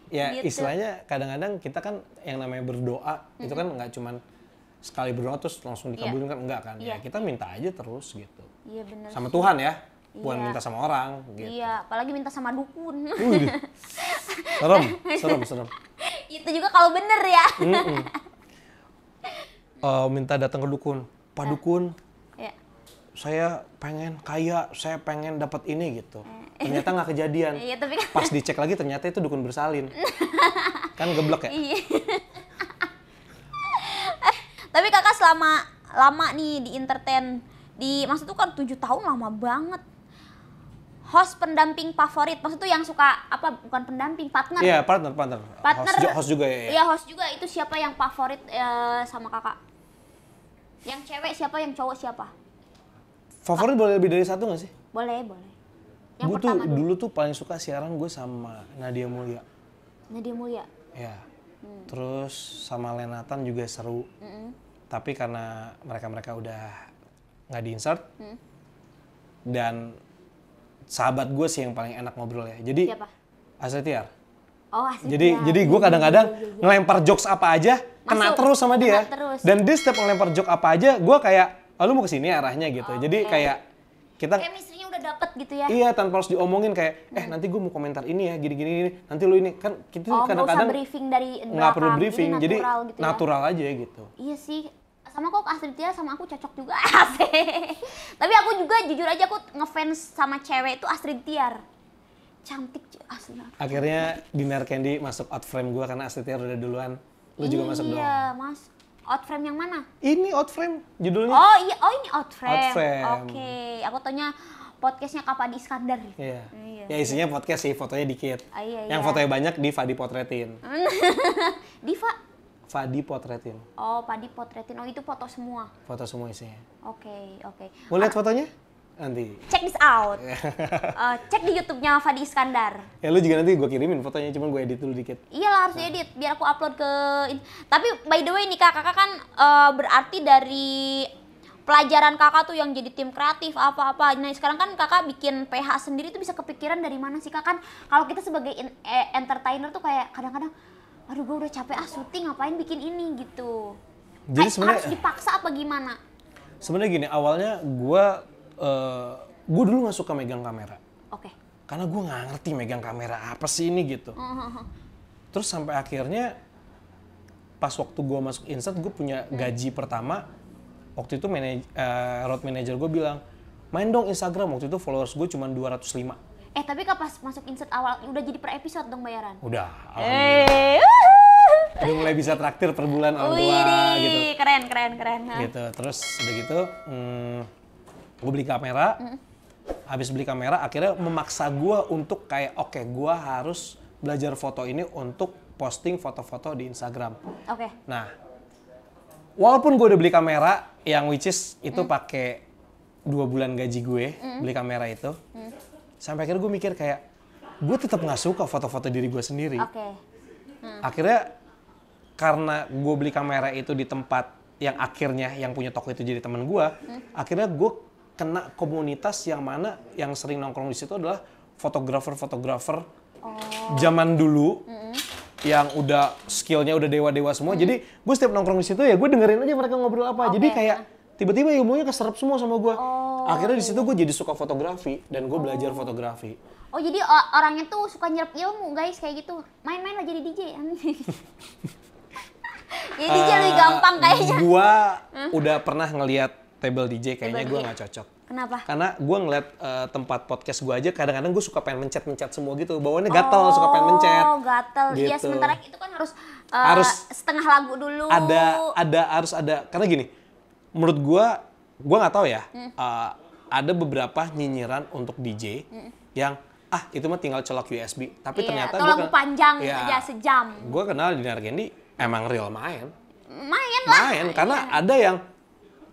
[SPEAKER 2] ya gitu. istilahnya kadang-kadang kita kan yang namanya berdoa mm-hmm. itu kan nggak cuman sekali berdoa terus langsung dikabulkan yeah. kan enggak kan yeah. ya iya. kita minta aja terus gitu
[SPEAKER 1] yeah, bener sama sih. Tuhan ya bukan iya. minta
[SPEAKER 2] sama orang gitu.
[SPEAKER 1] Iya, apalagi minta sama dukun. serem, serem, serem. *laughs* Itu juga kalau bener ya. Mm
[SPEAKER 2] -mm. Uh, minta datang ke dukun, Pak Dukun, ya. saya pengen kaya, saya pengen dapat ini gitu. Eh. Ternyata nggak kejadian. Iya, tapi kan... Pas dicek lagi ternyata itu dukun bersalin. *laughs* kan geblek ya.
[SPEAKER 1] Iya. *laughs* tapi kakak selama lama nih di entertain di masa itu kan tujuh tahun lama banget host pendamping favorit maksud tuh yang suka apa bukan pendamping partner iya yeah,
[SPEAKER 2] partner partner partner host, host juga ya, ya iya
[SPEAKER 1] host juga itu siapa yang favorit uh, sama kakak yang cewek siapa yang cowok siapa
[SPEAKER 2] favorit boleh lebih dari satu gak sih boleh boleh yang pertama tuh dulu. dulu tuh paling suka siaran gue sama Nadia Mulya Nadia Mulya ya hmm. terus sama Lenatan juga seru mm -hmm. tapi karena mereka mereka udah nggak diinsert hmm. dan sahabat gue sih yang paling enak ngobrol ya. Jadi Siapa? Asetiar.
[SPEAKER 1] Oh, Asetiar. Jadi jadi gue iya, iya, kadang-kadang iya, ngelempar
[SPEAKER 2] jokes apa aja Masuk, kena terus sama dia. terus. Dan dia setiap ngelempar joke apa aja, gue kayak, oh, lu mau kesini arahnya gitu. Oh, jadi kayak kita
[SPEAKER 1] chemistry-nya gitu ya. Iya, tanpa
[SPEAKER 2] harus diomongin kayak eh hmm. nanti gue mau komentar ini ya, gini-gini ini. Nanti lu ini kan kita oh, kadang-kadang nggak
[SPEAKER 1] briefing dari nggak perlu briefing, jadi natural, jadi gitu ya? natural
[SPEAKER 2] ya? aja gitu.
[SPEAKER 1] Iya sih, sama kok Astrid Tiar sama aku cocok juga *laughs* tapi aku juga jujur aja aku ngefans sama cewek itu Astrid Tiar cantik asli
[SPEAKER 2] akhirnya Dinar Candy masuk out frame gue karena Astrid Tiar udah duluan lu juga masuk iya, dong iya
[SPEAKER 1] mas out frame yang mana
[SPEAKER 2] ini out frame judulnya oh iya
[SPEAKER 1] oh ini out frame, out frame. oke aku tanya podcastnya di Iskandar iya. iya ya isinya
[SPEAKER 2] podcast sih fotonya dikit ah, iya, yang iya. fotonya banyak Diva dipotretin
[SPEAKER 1] *laughs* Diva
[SPEAKER 2] Padi Potretin.
[SPEAKER 1] Oh, Padi Potretin. Oh, itu foto semua.
[SPEAKER 2] Foto semua isinya.
[SPEAKER 1] Oke, okay, oke. Okay. Mau
[SPEAKER 2] lihat fotonya? Nanti.
[SPEAKER 1] Check this out.
[SPEAKER 2] uh,
[SPEAKER 1] *laughs* cek di YouTube-nya Fadi Iskandar.
[SPEAKER 2] Ya lu juga nanti gue kirimin fotonya, cuman gue edit dulu dikit.
[SPEAKER 1] Iyalah harus nah. edit, biar aku upload ke. Tapi by the way nih kakak kan uh, berarti dari pelajaran kakak tuh yang jadi tim kreatif apa-apa. Nah sekarang kan kakak bikin PH sendiri tuh bisa kepikiran dari mana sih kak kan? Kalau kita sebagai e- entertainer tuh kayak kadang-kadang aduh gue udah capek ah syuting ngapain bikin ini gitu jadi eh, harus dipaksa apa gimana
[SPEAKER 2] sebenarnya gini awalnya gue uh, gue dulu nggak suka megang kamera oke okay. karena gue nggak ngerti megang kamera apa sih ini gitu uh oh, -huh. Oh, oh. terus sampai akhirnya pas waktu gue masuk insert gue punya hmm. gaji hmm. pertama waktu itu manaj uh, road manager gue bilang main dong Instagram waktu itu followers gue cuma 205
[SPEAKER 1] Eh tapi kapan masuk insert awal udah jadi per episode dong bayaran?
[SPEAKER 2] Udah. Eh, udah mulai bisa traktir per bulan orang tua gitu
[SPEAKER 1] keren keren keren ha? gitu
[SPEAKER 2] terus udah gitu hmm, gue beli kamera mm. habis beli kamera akhirnya memaksa gue untuk kayak oke okay, gue harus belajar foto ini untuk posting foto-foto di Instagram oke okay. nah walaupun gue udah beli kamera yang which is itu mm. pakai dua bulan gaji gue mm. beli kamera itu mm. sampai akhirnya gue mikir kayak gue tetap nggak suka foto-foto diri gue sendiri okay. Hmm. akhirnya karena gue beli kamera itu di tempat yang akhirnya yang punya toko itu jadi teman gue, hmm. akhirnya gue kena komunitas yang mana yang sering nongkrong di situ adalah fotografer-fotografer oh. zaman dulu hmm yang udah skillnya udah dewa-dewa semua. hmm Jadi gue setiap nongkrong di situ ya gue dengerin aja mereka ngobrol apa. Okay. Jadi kayak tiba-tiba ilmunya keserap semua sama gue. Oh. Akhirnya di situ gue jadi suka fotografi dan gue oh. belajar fotografi.
[SPEAKER 1] Oh jadi orangnya tuh suka nyerap ilmu guys kayak gitu. Main-main lah jadi DJ. *laughs* ya DJ uh, lebih eh, gampang kayaknya. Gua
[SPEAKER 2] udah pernah ngelihat table DJ kayaknya gue nggak cocok. Kenapa? Karena gue ngeliat uh, tempat podcast gue aja kadang-kadang gue suka pengen mencet-mencet semua gitu. Bawaannya gatel, suka pengen oh, mencet. Oh,
[SPEAKER 1] gatel. Iya, gitu. Iya, sementara itu kan harus, uh, harus setengah lagu dulu. Ada
[SPEAKER 2] ada harus ada karena gini. Menurut gue gue nggak tahu ya. Hmm. Uh, ada beberapa nyinyiran untuk DJ hmm. yang ah itu mah tinggal colok USB tapi yeah, ternyata gue lagu
[SPEAKER 1] panjang ya, aja sejam
[SPEAKER 2] gue kenal di Nargendi emang real main main lah main karena ya. ada yang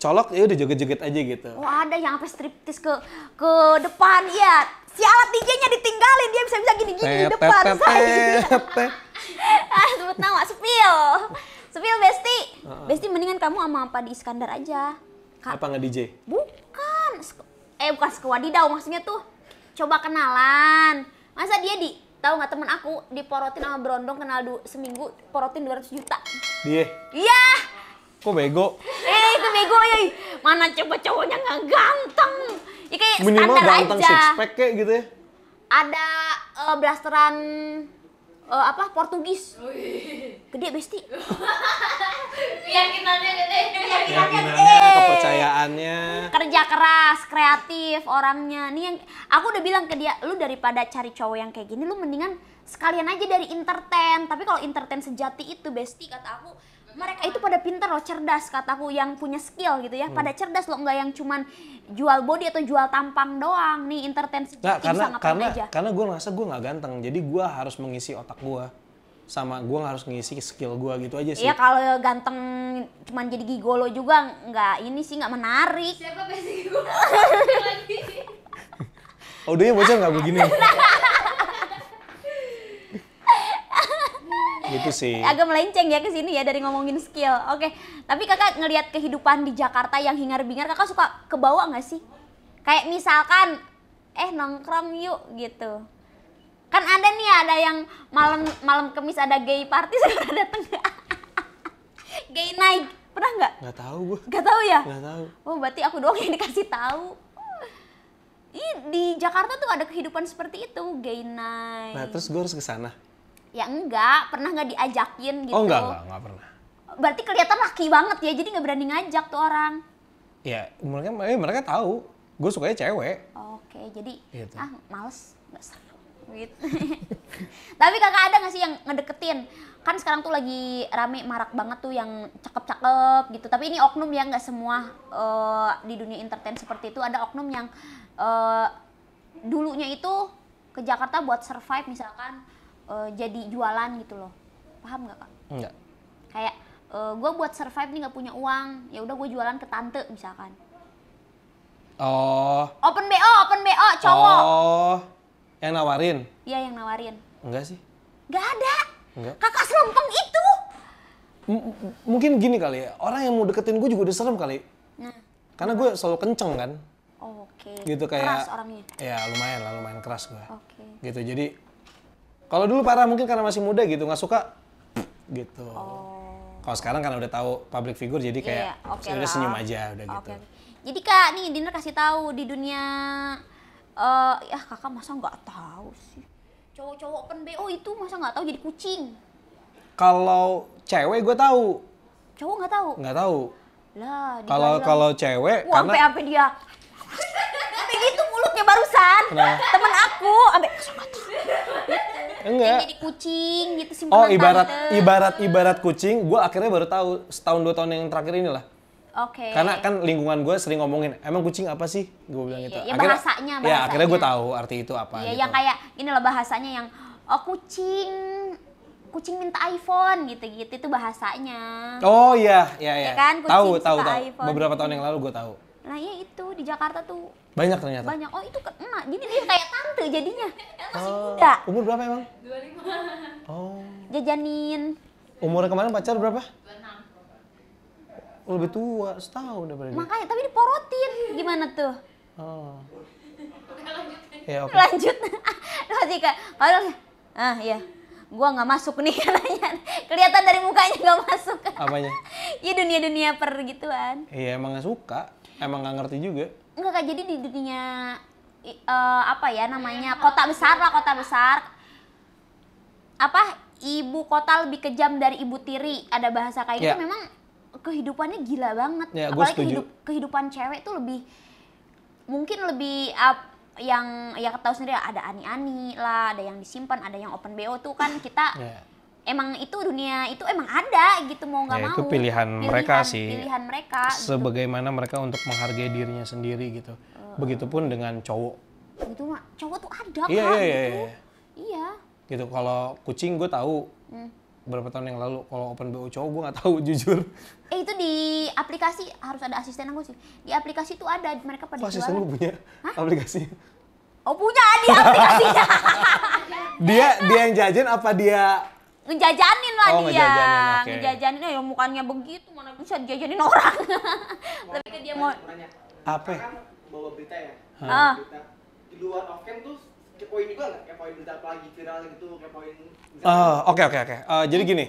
[SPEAKER 2] colok ya udah joget-joget aja gitu
[SPEAKER 1] oh ada yang apa striptis ke ke depan ya si alat DJ-nya ditinggalin dia bisa-bisa gini-gini di depan saya *laughs* ah, sebut nama spill spill Besti Besti mendingan kamu sama apa di Iskandar aja
[SPEAKER 2] Ka apa nggak DJ
[SPEAKER 1] bukan eh bukan skewadidaw maksudnya tuh coba kenalan masa dia di tahu nggak temen aku diporotin sama berondong kenal du- seminggu porotin dua ratus juta dia iya
[SPEAKER 2] kok bego
[SPEAKER 1] eh itu bego ya mana coba cowoknya nggak ganteng ya kayak minimal standar ganteng aja. six pack kayak gitu ya ada uh, blasteran uh, apa Portugis gede besti *laughs* keyakinannya gede keyakinannya
[SPEAKER 2] kepercayaannya
[SPEAKER 1] kerja keras kreatif orangnya nih yang aku udah bilang ke dia lu daripada cari cowok yang kayak gini lu mendingan sekalian aja dari entertain tapi kalau entertain sejati itu besti kata aku mereka itu pada pinter loh cerdas kataku yang punya skill gitu ya hmm. pada cerdas loh nggak yang cuman jual body atau jual tampang doang nih entertain nah, karena karena aja.
[SPEAKER 2] karena gue ngerasa gue nggak ganteng jadi gue harus mengisi otak gue sama gue harus ngisi skill gue gitu aja sih. Iya
[SPEAKER 1] kalau ganteng cuman jadi gigolo juga nggak ini sih nggak menarik. Siapa pasti gigolo?
[SPEAKER 2] *laughs* oh dia bocah nggak begini. *laughs* gitu sih *laughs* agak
[SPEAKER 1] melenceng ya ke sini ya dari ngomongin skill oke okay. tapi kakak ngelihat kehidupan di Jakarta yang hingar bingar kakak suka ke bawah nggak sih kayak misalkan eh nongkrong yuk gitu kan ada nih ada yang malam malam kemis ada gay party sudah *laughs* dateng *laughs* gay night pernah nggak
[SPEAKER 2] nggak tahu gue nggak tahu ya nggak tahu
[SPEAKER 1] oh berarti aku doang yang dikasih tahu Ih, di Jakarta tuh ada kehidupan seperti itu, gay night. Nah, terus gue harus ke sana ya enggak pernah nggak diajakin oh, gitu oh enggak enggak enggak pernah berarti kelihatan laki banget ya jadi nggak berani ngajak tuh orang
[SPEAKER 2] ya mereka eh, mereka tahu gue sukanya cewek
[SPEAKER 1] oke jadi gitu. ah males nggak seru gitu *laughs* tapi kakak ada nggak sih yang ngedeketin kan sekarang tuh lagi rame marak banget tuh yang cakep-cakep gitu tapi ini oknum yang nggak semua uh, di dunia entertain seperti itu ada oknum yang uh, dulunya itu ke Jakarta buat survive misalkan uh, jadi jualan gitu loh paham nggak kak Enggak. kayak uh, eh, gue buat survive nih nggak punya uang ya udah gue jualan ke tante misalkan
[SPEAKER 2] oh
[SPEAKER 1] open bo open bo cowok
[SPEAKER 2] oh yang nawarin
[SPEAKER 1] iya yang nawarin enggak sih Enggak ada enggak kakak serempeng itu
[SPEAKER 2] M mungkin gini kali ya orang yang mau deketin gue juga udah serem kali nah. karena gue selalu kenceng kan Oke. Okay. Gitu kayak keras orangnya. Ya lumayan lah, lumayan keras gue. Oke. Okay. Gitu jadi kalau dulu parah mungkin karena masih muda gitu, nggak suka gitu. Oh. Kalau sekarang karena udah tahu public figure jadi kayak yeah, okay ya udah senyum aja udah okay. gitu.
[SPEAKER 1] Jadi Kak, nih Dinner kasih tahu di dunia eh uh, ya Kakak masa nggak tahu sih. Cowok-cowok pen kan BO itu masa nggak tahu jadi kucing.
[SPEAKER 2] Kalau cewek gue tahu. Cowok nggak tahu? Nggak tahu.
[SPEAKER 1] Lah, kalau kalau
[SPEAKER 2] cewek Wah, karena
[SPEAKER 1] sampai dia sampai gitu mulutnya barusan. Nah. Temen aku sampai enggak jadi kucing gitu sih. oh ibarat tante. ibarat
[SPEAKER 2] ibarat kucing gue akhirnya baru tahu setahun dua tahun yang terakhir inilah
[SPEAKER 1] Oke. Okay. Karena
[SPEAKER 2] kan lingkungan gue sering ngomongin, emang kucing apa sih? Gue bilang iya, gitu. Ya, akhirnya, bahasanya, ya, bahasanya. Ya akhirnya gue tahu arti itu apa. Iya, gitu. yang
[SPEAKER 1] kayak ini loh bahasanya yang oh kucing kucing minta iPhone gitu-gitu itu bahasanya. Oh
[SPEAKER 2] iya, iya iya. Ya kan tahu tahu tahu. Beberapa tahun yang lalu gue tahu.
[SPEAKER 1] Nah iya itu di Jakarta tuh banyak ternyata. Banyak. Oh itu emak. Jadi dia kayak tante jadinya. Kan
[SPEAKER 2] masih oh, muda. Umur berapa emang?
[SPEAKER 1] 25. Oh. Jajanin.
[SPEAKER 2] Umurnya kemarin pacar berapa? 26. Lebih tua setahun daripada dia. Makanya
[SPEAKER 1] tapi diporotin. Gimana tuh? Oh. Ya, okay. Lanjut. Lanjut. *laughs* Kalau ah iya gua nggak masuk nih *laughs* katanya kelihatan dari mukanya nggak masuk apanya *laughs* ya dunia dunia per gituan
[SPEAKER 2] iya emang gak suka emang nggak ngerti juga
[SPEAKER 1] enggak kak jadi di dunia uh, apa ya namanya kota besar lah kota besar apa ibu kota lebih kejam dari ibu tiri ada bahasa kayak yeah. gitu ya. memang kehidupannya gila banget yeah, apalagi kehidup, kehidupan cewek tuh lebih mungkin lebih up yang ya tahu sendiri ada ani-ani lah ada yang disimpan ada yang open bo tuh kan kita yeah emang itu dunia itu emang ada gitu mau nggak ya, mau itu pilihan, pilihan mereka sih pilihan mereka gitu.
[SPEAKER 2] sebagaimana gitu. mereka untuk menghargai dirinya sendiri gitu begitupun dengan cowok
[SPEAKER 1] itu mah cowok tuh ada iya, kan iya, iya, gitu iya, iya.
[SPEAKER 2] gitu kalau kucing gue tahu hmm. berapa tahun yang lalu kalau open bo cowok gue nggak tahu *laughs* jujur
[SPEAKER 1] eh itu di aplikasi harus ada asisten aku sih di aplikasi tuh ada mereka pada oh, asisten lu
[SPEAKER 2] punya Hah? aplikasi
[SPEAKER 1] oh punya di
[SPEAKER 2] aplikasinya *laughs* dia dia yang jajan apa dia
[SPEAKER 1] ngejajanin lah oh, dia ngejajanin, okay. ngejajanin ya mukanya begitu mana bisa dijajanin *laughs* orang tapi ke kan dia mau
[SPEAKER 2] apa bawa berita ya ah. di luar off tuh kepoin juga nggak kepoin berita apa lagi viral gitu kepoin ah, oke oke oke ah, jadi gini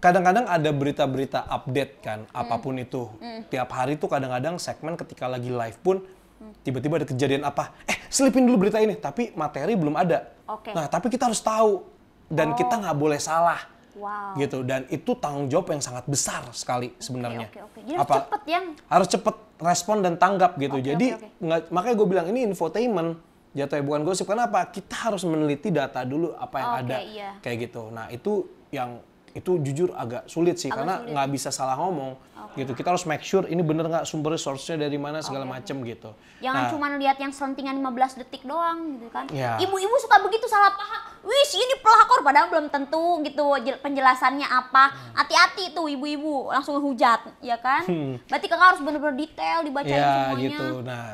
[SPEAKER 2] kadang-kadang ada berita-berita update kan hmm. apapun itu Hmm. tiap hari tuh kadang-kadang segmen ketika lagi live pun hmm. tiba-tiba ada kejadian apa eh selipin dulu berita ini tapi materi belum ada okay. nah tapi kita harus tahu dan oh. kita nggak boleh salah. Wow. gitu dan itu tanggung jawab yang sangat besar sekali sebenarnya okay, okay, okay. apa yang harus cepet respon dan tanggap gitu okay, jadi okay, okay. Nggak, makanya gue bilang ini infotainment jatuhnya bukan gosip karena apa kita harus meneliti data dulu apa yang okay, ada iya. kayak gitu nah itu yang itu jujur agak sulit sih agak karena nggak bisa salah ngomong okay. gitu kita harus make sure ini bener nggak sumber source-nya dari mana segala okay. macem gitu jangan nah, cuma
[SPEAKER 1] lihat yang selentingan 15 detik doang gitu kan ya. ibu-ibu suka begitu salah paham wis ini pelakor padahal belum tentu gitu penjelasannya apa hmm. hati-hati tuh ibu-ibu langsung hujat ya kan hmm. berarti kakak harus bener-bener detail dibacain ya, semuanya gitu nah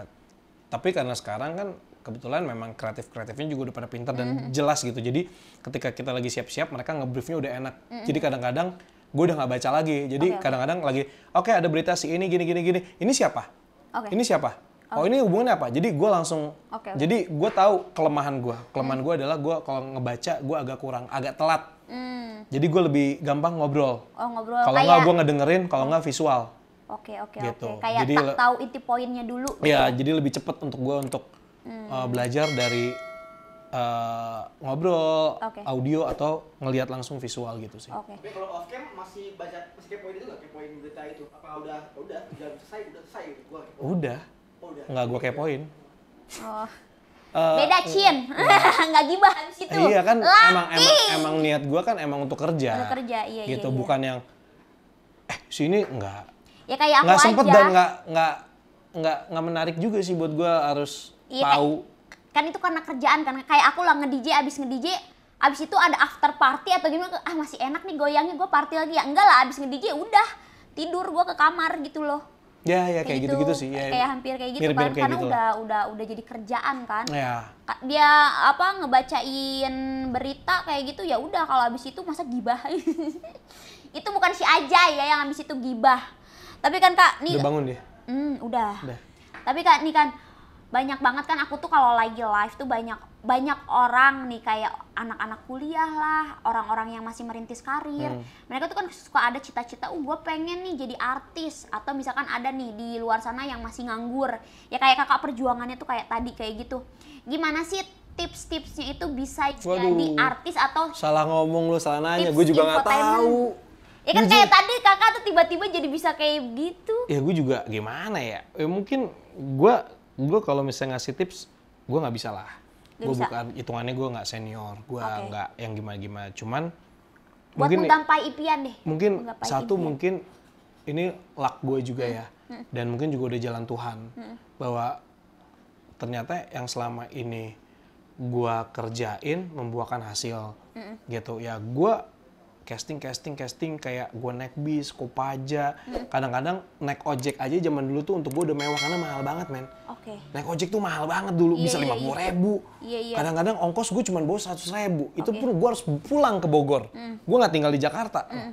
[SPEAKER 2] tapi karena sekarang kan kebetulan memang kreatif kreatifnya juga udah pada pinter dan mm -hmm. jelas gitu jadi ketika kita lagi siap-siap mereka ngebriefnya udah enak mm -hmm. jadi kadang-kadang gue udah nggak baca lagi jadi okay. kadang-kadang lagi oke okay, ada berita si ini gini gini gini ini siapa
[SPEAKER 1] okay. ini siapa okay. oh
[SPEAKER 2] ini hubungannya apa jadi gue langsung okay, okay. jadi gue tahu kelemahan gue kelemahan mm. gue adalah gue kalau ngebaca gue agak kurang agak telat mm. jadi gue lebih gampang ngobrol
[SPEAKER 1] oh, ngobrol kalau nggak gue ngedengerin
[SPEAKER 2] kalau nggak oh. visual
[SPEAKER 1] Oke oke gitu. Kayak jadi, tak tahu inti poinnya dulu.
[SPEAKER 2] Iya, gitu. jadi lebih cepet untuk gue untuk hmm. uh, belajar dari uh, ngobrol, okay. audio atau ngelihat langsung visual gitu sih. Okay. Tapi kalau off cam masih baca masih kepoin itu nggak kepoin berita itu? Apa udah udah udah selesai udah selesai gitu gua? Kepoin. Udah. Oh, udah. Nggak gua kepoin. Oh. Uh, beda cin iya.
[SPEAKER 1] *laughs* nggak gibah habis itu iya kan Laki. emang emang emang
[SPEAKER 2] niat gue kan emang untuk kerja untuk
[SPEAKER 1] kerja iya, iya gitu iya, bukan
[SPEAKER 2] yang eh sini nggak
[SPEAKER 1] ya kayak aku nggak sempet aja. dan nggak
[SPEAKER 2] nggak nggak menarik juga sih buat gue harus iya, tahu
[SPEAKER 1] kan itu karena kerjaan kan kayak aku lah nge DJ abis nge DJ abis itu ada after party atau gimana ah masih enak nih goyangnya gue party lagi ya enggak lah abis nge DJ udah tidur gue ke kamar gitu loh
[SPEAKER 2] Ya, ya kayak gitu-gitu gitu, sih. Ya, ya, kayak
[SPEAKER 1] hampir kayak gitu mirip, kan, kayak karena gitu. udah udah udah jadi kerjaan kan. Ya. Dia apa ngebacain berita kayak gitu ya udah kalau abis itu masa gibah. *laughs* itu bukan si aja ya yang abis itu gibah. Tapi kan Kak, nih Udah bangun dia. Hmm, udah. udah. Tapi Kak, nih kan banyak banget kan aku tuh kalau lagi live tuh banyak banyak orang nih kayak anak-anak kuliah lah, orang-orang yang masih merintis karir. Hmm. Mereka tuh kan suka ada cita-cita, "Uh, gue pengen nih jadi artis." Atau misalkan ada nih di luar sana yang masih nganggur. Ya kayak kakak perjuangannya tuh kayak tadi kayak gitu. Gimana sih tips-tipsnya itu bisa Waduh, jadi artis atau
[SPEAKER 2] Salah ngomong lu, salah nanya. Gue juga nggak tahu.
[SPEAKER 1] Ya kan kayak tadi kakak tuh tiba-tiba jadi bisa kayak gitu.
[SPEAKER 2] Ya gue juga gimana ya? ya mungkin gue gue kalau misalnya ngasih tips gue nggak bisa lah gue bukan hitungannya gue nggak senior gue okay. nggak yang gimana gimana cuman Buat mungkin ya, menggapai ipian deh mungkin menggapai satu ipian. mungkin ini luck gue juga ya. hmm. ya dan mungkin juga udah jalan Tuhan hmm. bahwa ternyata yang selama ini gue kerjain membuahkan hasil hmm. gitu ya gue casting casting casting kayak gue naik bis kopaja hmm. kadang-kadang naik ojek aja zaman dulu tuh untuk gue udah mewah karena mahal banget men okay. naik ojek tuh mahal banget dulu yeah, bisa iya, lima puluh yeah, ribu
[SPEAKER 1] yeah, yeah. kadang-kadang
[SPEAKER 2] ongkos gue cuma bawa seratus ribu okay. itu pun gue harus pulang ke Bogor mm. gue nggak tinggal di Jakarta mm.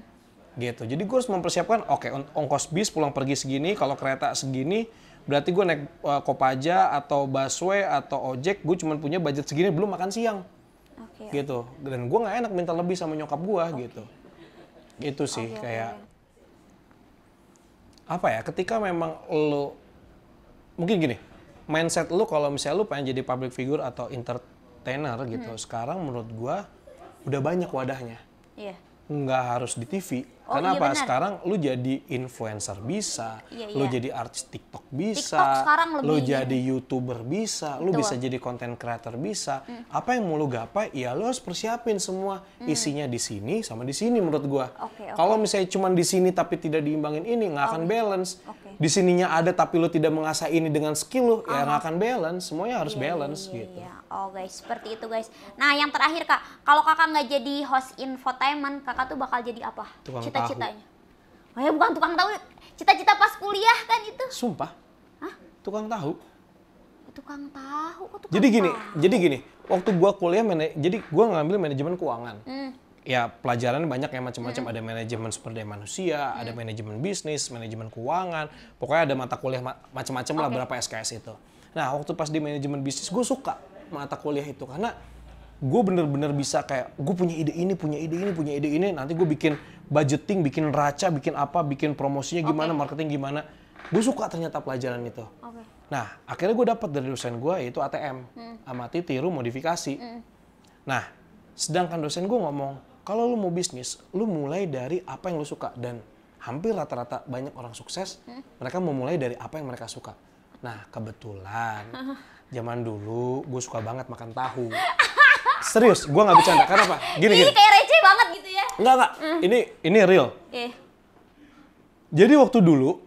[SPEAKER 2] gitu jadi gue harus mempersiapkan oke okay, ongkos bis pulang pergi segini kalau kereta segini berarti gue naik uh, eh, kopaja atau busway atau ojek gue cuma punya budget segini belum makan siang okay, gitu dan gue nggak enak minta lebih sama nyokap gue okay. gitu itu sih okay, kayak okay. apa ya ketika memang lo mungkin gini mindset lo kalau misalnya lo pengen jadi public figure atau entertainer gitu hmm. sekarang menurut gue udah banyak wadahnya yeah. nggak harus di TV Oh, Karena iya apa? Bener. Sekarang lu jadi influencer bisa, iya, iya. lu jadi artis TikTok bisa, TikTok sekarang lebih lu iya. jadi YouTuber bisa, Betul. lu bisa jadi content creator bisa. Hmm. Apa yang mau lu gapai? Ya lu harus persiapin semua hmm. isinya di sini sama di sini menurut gua. Okay, okay. Kalau misalnya cuma di sini tapi tidak diimbangin ini nggak akan okay. Oh, balance. Okay. Di sininya ada tapi lu tidak mengasah ini dengan skill lu, ya ah. nggak akan balance. Semuanya harus yeah, iya, balance yeah, gitu. Yeah.
[SPEAKER 1] Oh guys, seperti itu guys. Nah, yang terakhir Kak, kalau Kakak nggak jadi host infotainment, Kakak tuh bakal jadi apa? Tukang Cita cita-citanya? Eh, bukan tukang tahu. Cita-cita pas kuliah kan
[SPEAKER 2] itu. Sumpah. Hah? Tukang tahu. Tukang tahu. Kok tukang jadi gini, tahu? jadi gini. Waktu gua kuliah, jadi gua ngambil manajemen keuangan. Hmm. Ya pelajaran banyak ya macam-macam. Hmm. Ada manajemen sumber daya manusia, hmm. ada manajemen bisnis, manajemen keuangan. Pokoknya ada mata kuliah macam-macam okay. lah berapa SKS itu. Nah waktu pas di manajemen bisnis, gue suka mata kuliah itu karena gue bener-bener bisa kayak gue punya ide ini, punya ide ini, punya ide ini. Nanti gue bikin budgeting, bikin raca, bikin apa, bikin promosinya gimana, okay. marketing gimana. Gue suka ternyata pelajaran itu. Okay. Nah, akhirnya gue dapat dari dosen gue yaitu ATM, hmm. amati, tiru, modifikasi. Hmm. Nah, sedangkan dosen gue ngomong, kalau lo mau bisnis, lo mulai dari apa yang lo suka dan hampir rata-rata banyak orang sukses, hmm? mereka memulai dari apa yang mereka suka. Nah, kebetulan *laughs* zaman dulu gue suka banget makan tahu. Serius, gue nggak bercanda. Karena apa? Gini, gini. Kayak
[SPEAKER 1] receh banget gitu Enggak, enggak. Mm. Ini ini real. Yeah.
[SPEAKER 2] Jadi waktu dulu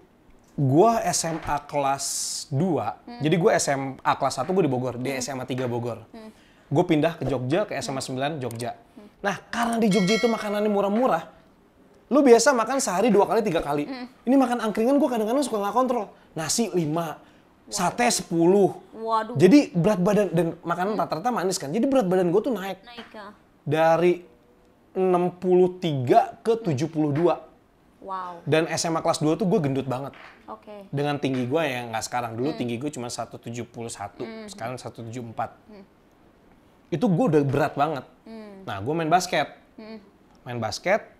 [SPEAKER 2] gua SMA kelas 2. Mm. Jadi gua SMA kelas 1 gue di Bogor, mm. di hmm. SMA 3 Bogor. Mm. Gue pindah ke Jogja ke SMA 9 Jogja. Mm. Nah, karena di Jogja itu makanannya murah-murah, lu biasa makan sehari dua kali tiga kali. Mm. Ini makan angkringan gue kadang-kadang suka nggak kontrol. Nasi lima, sate sepuluh.
[SPEAKER 1] Waduh. Jadi
[SPEAKER 2] berat badan dan makanan hmm. rata-rata manis kan. Jadi berat badan gue tuh naik. Naik ya. Dari 63 ke 72. Wow. Dan SMA kelas 2 tuh gue gendut banget. Oke. Okay. Dengan tinggi gue yang nggak sekarang dulu hmm. tinggi gue cuma 171, hmm. sekarang 174. Hmm. Itu gue udah berat banget. Hmm. Nah, gue main basket. Hmm. Main basket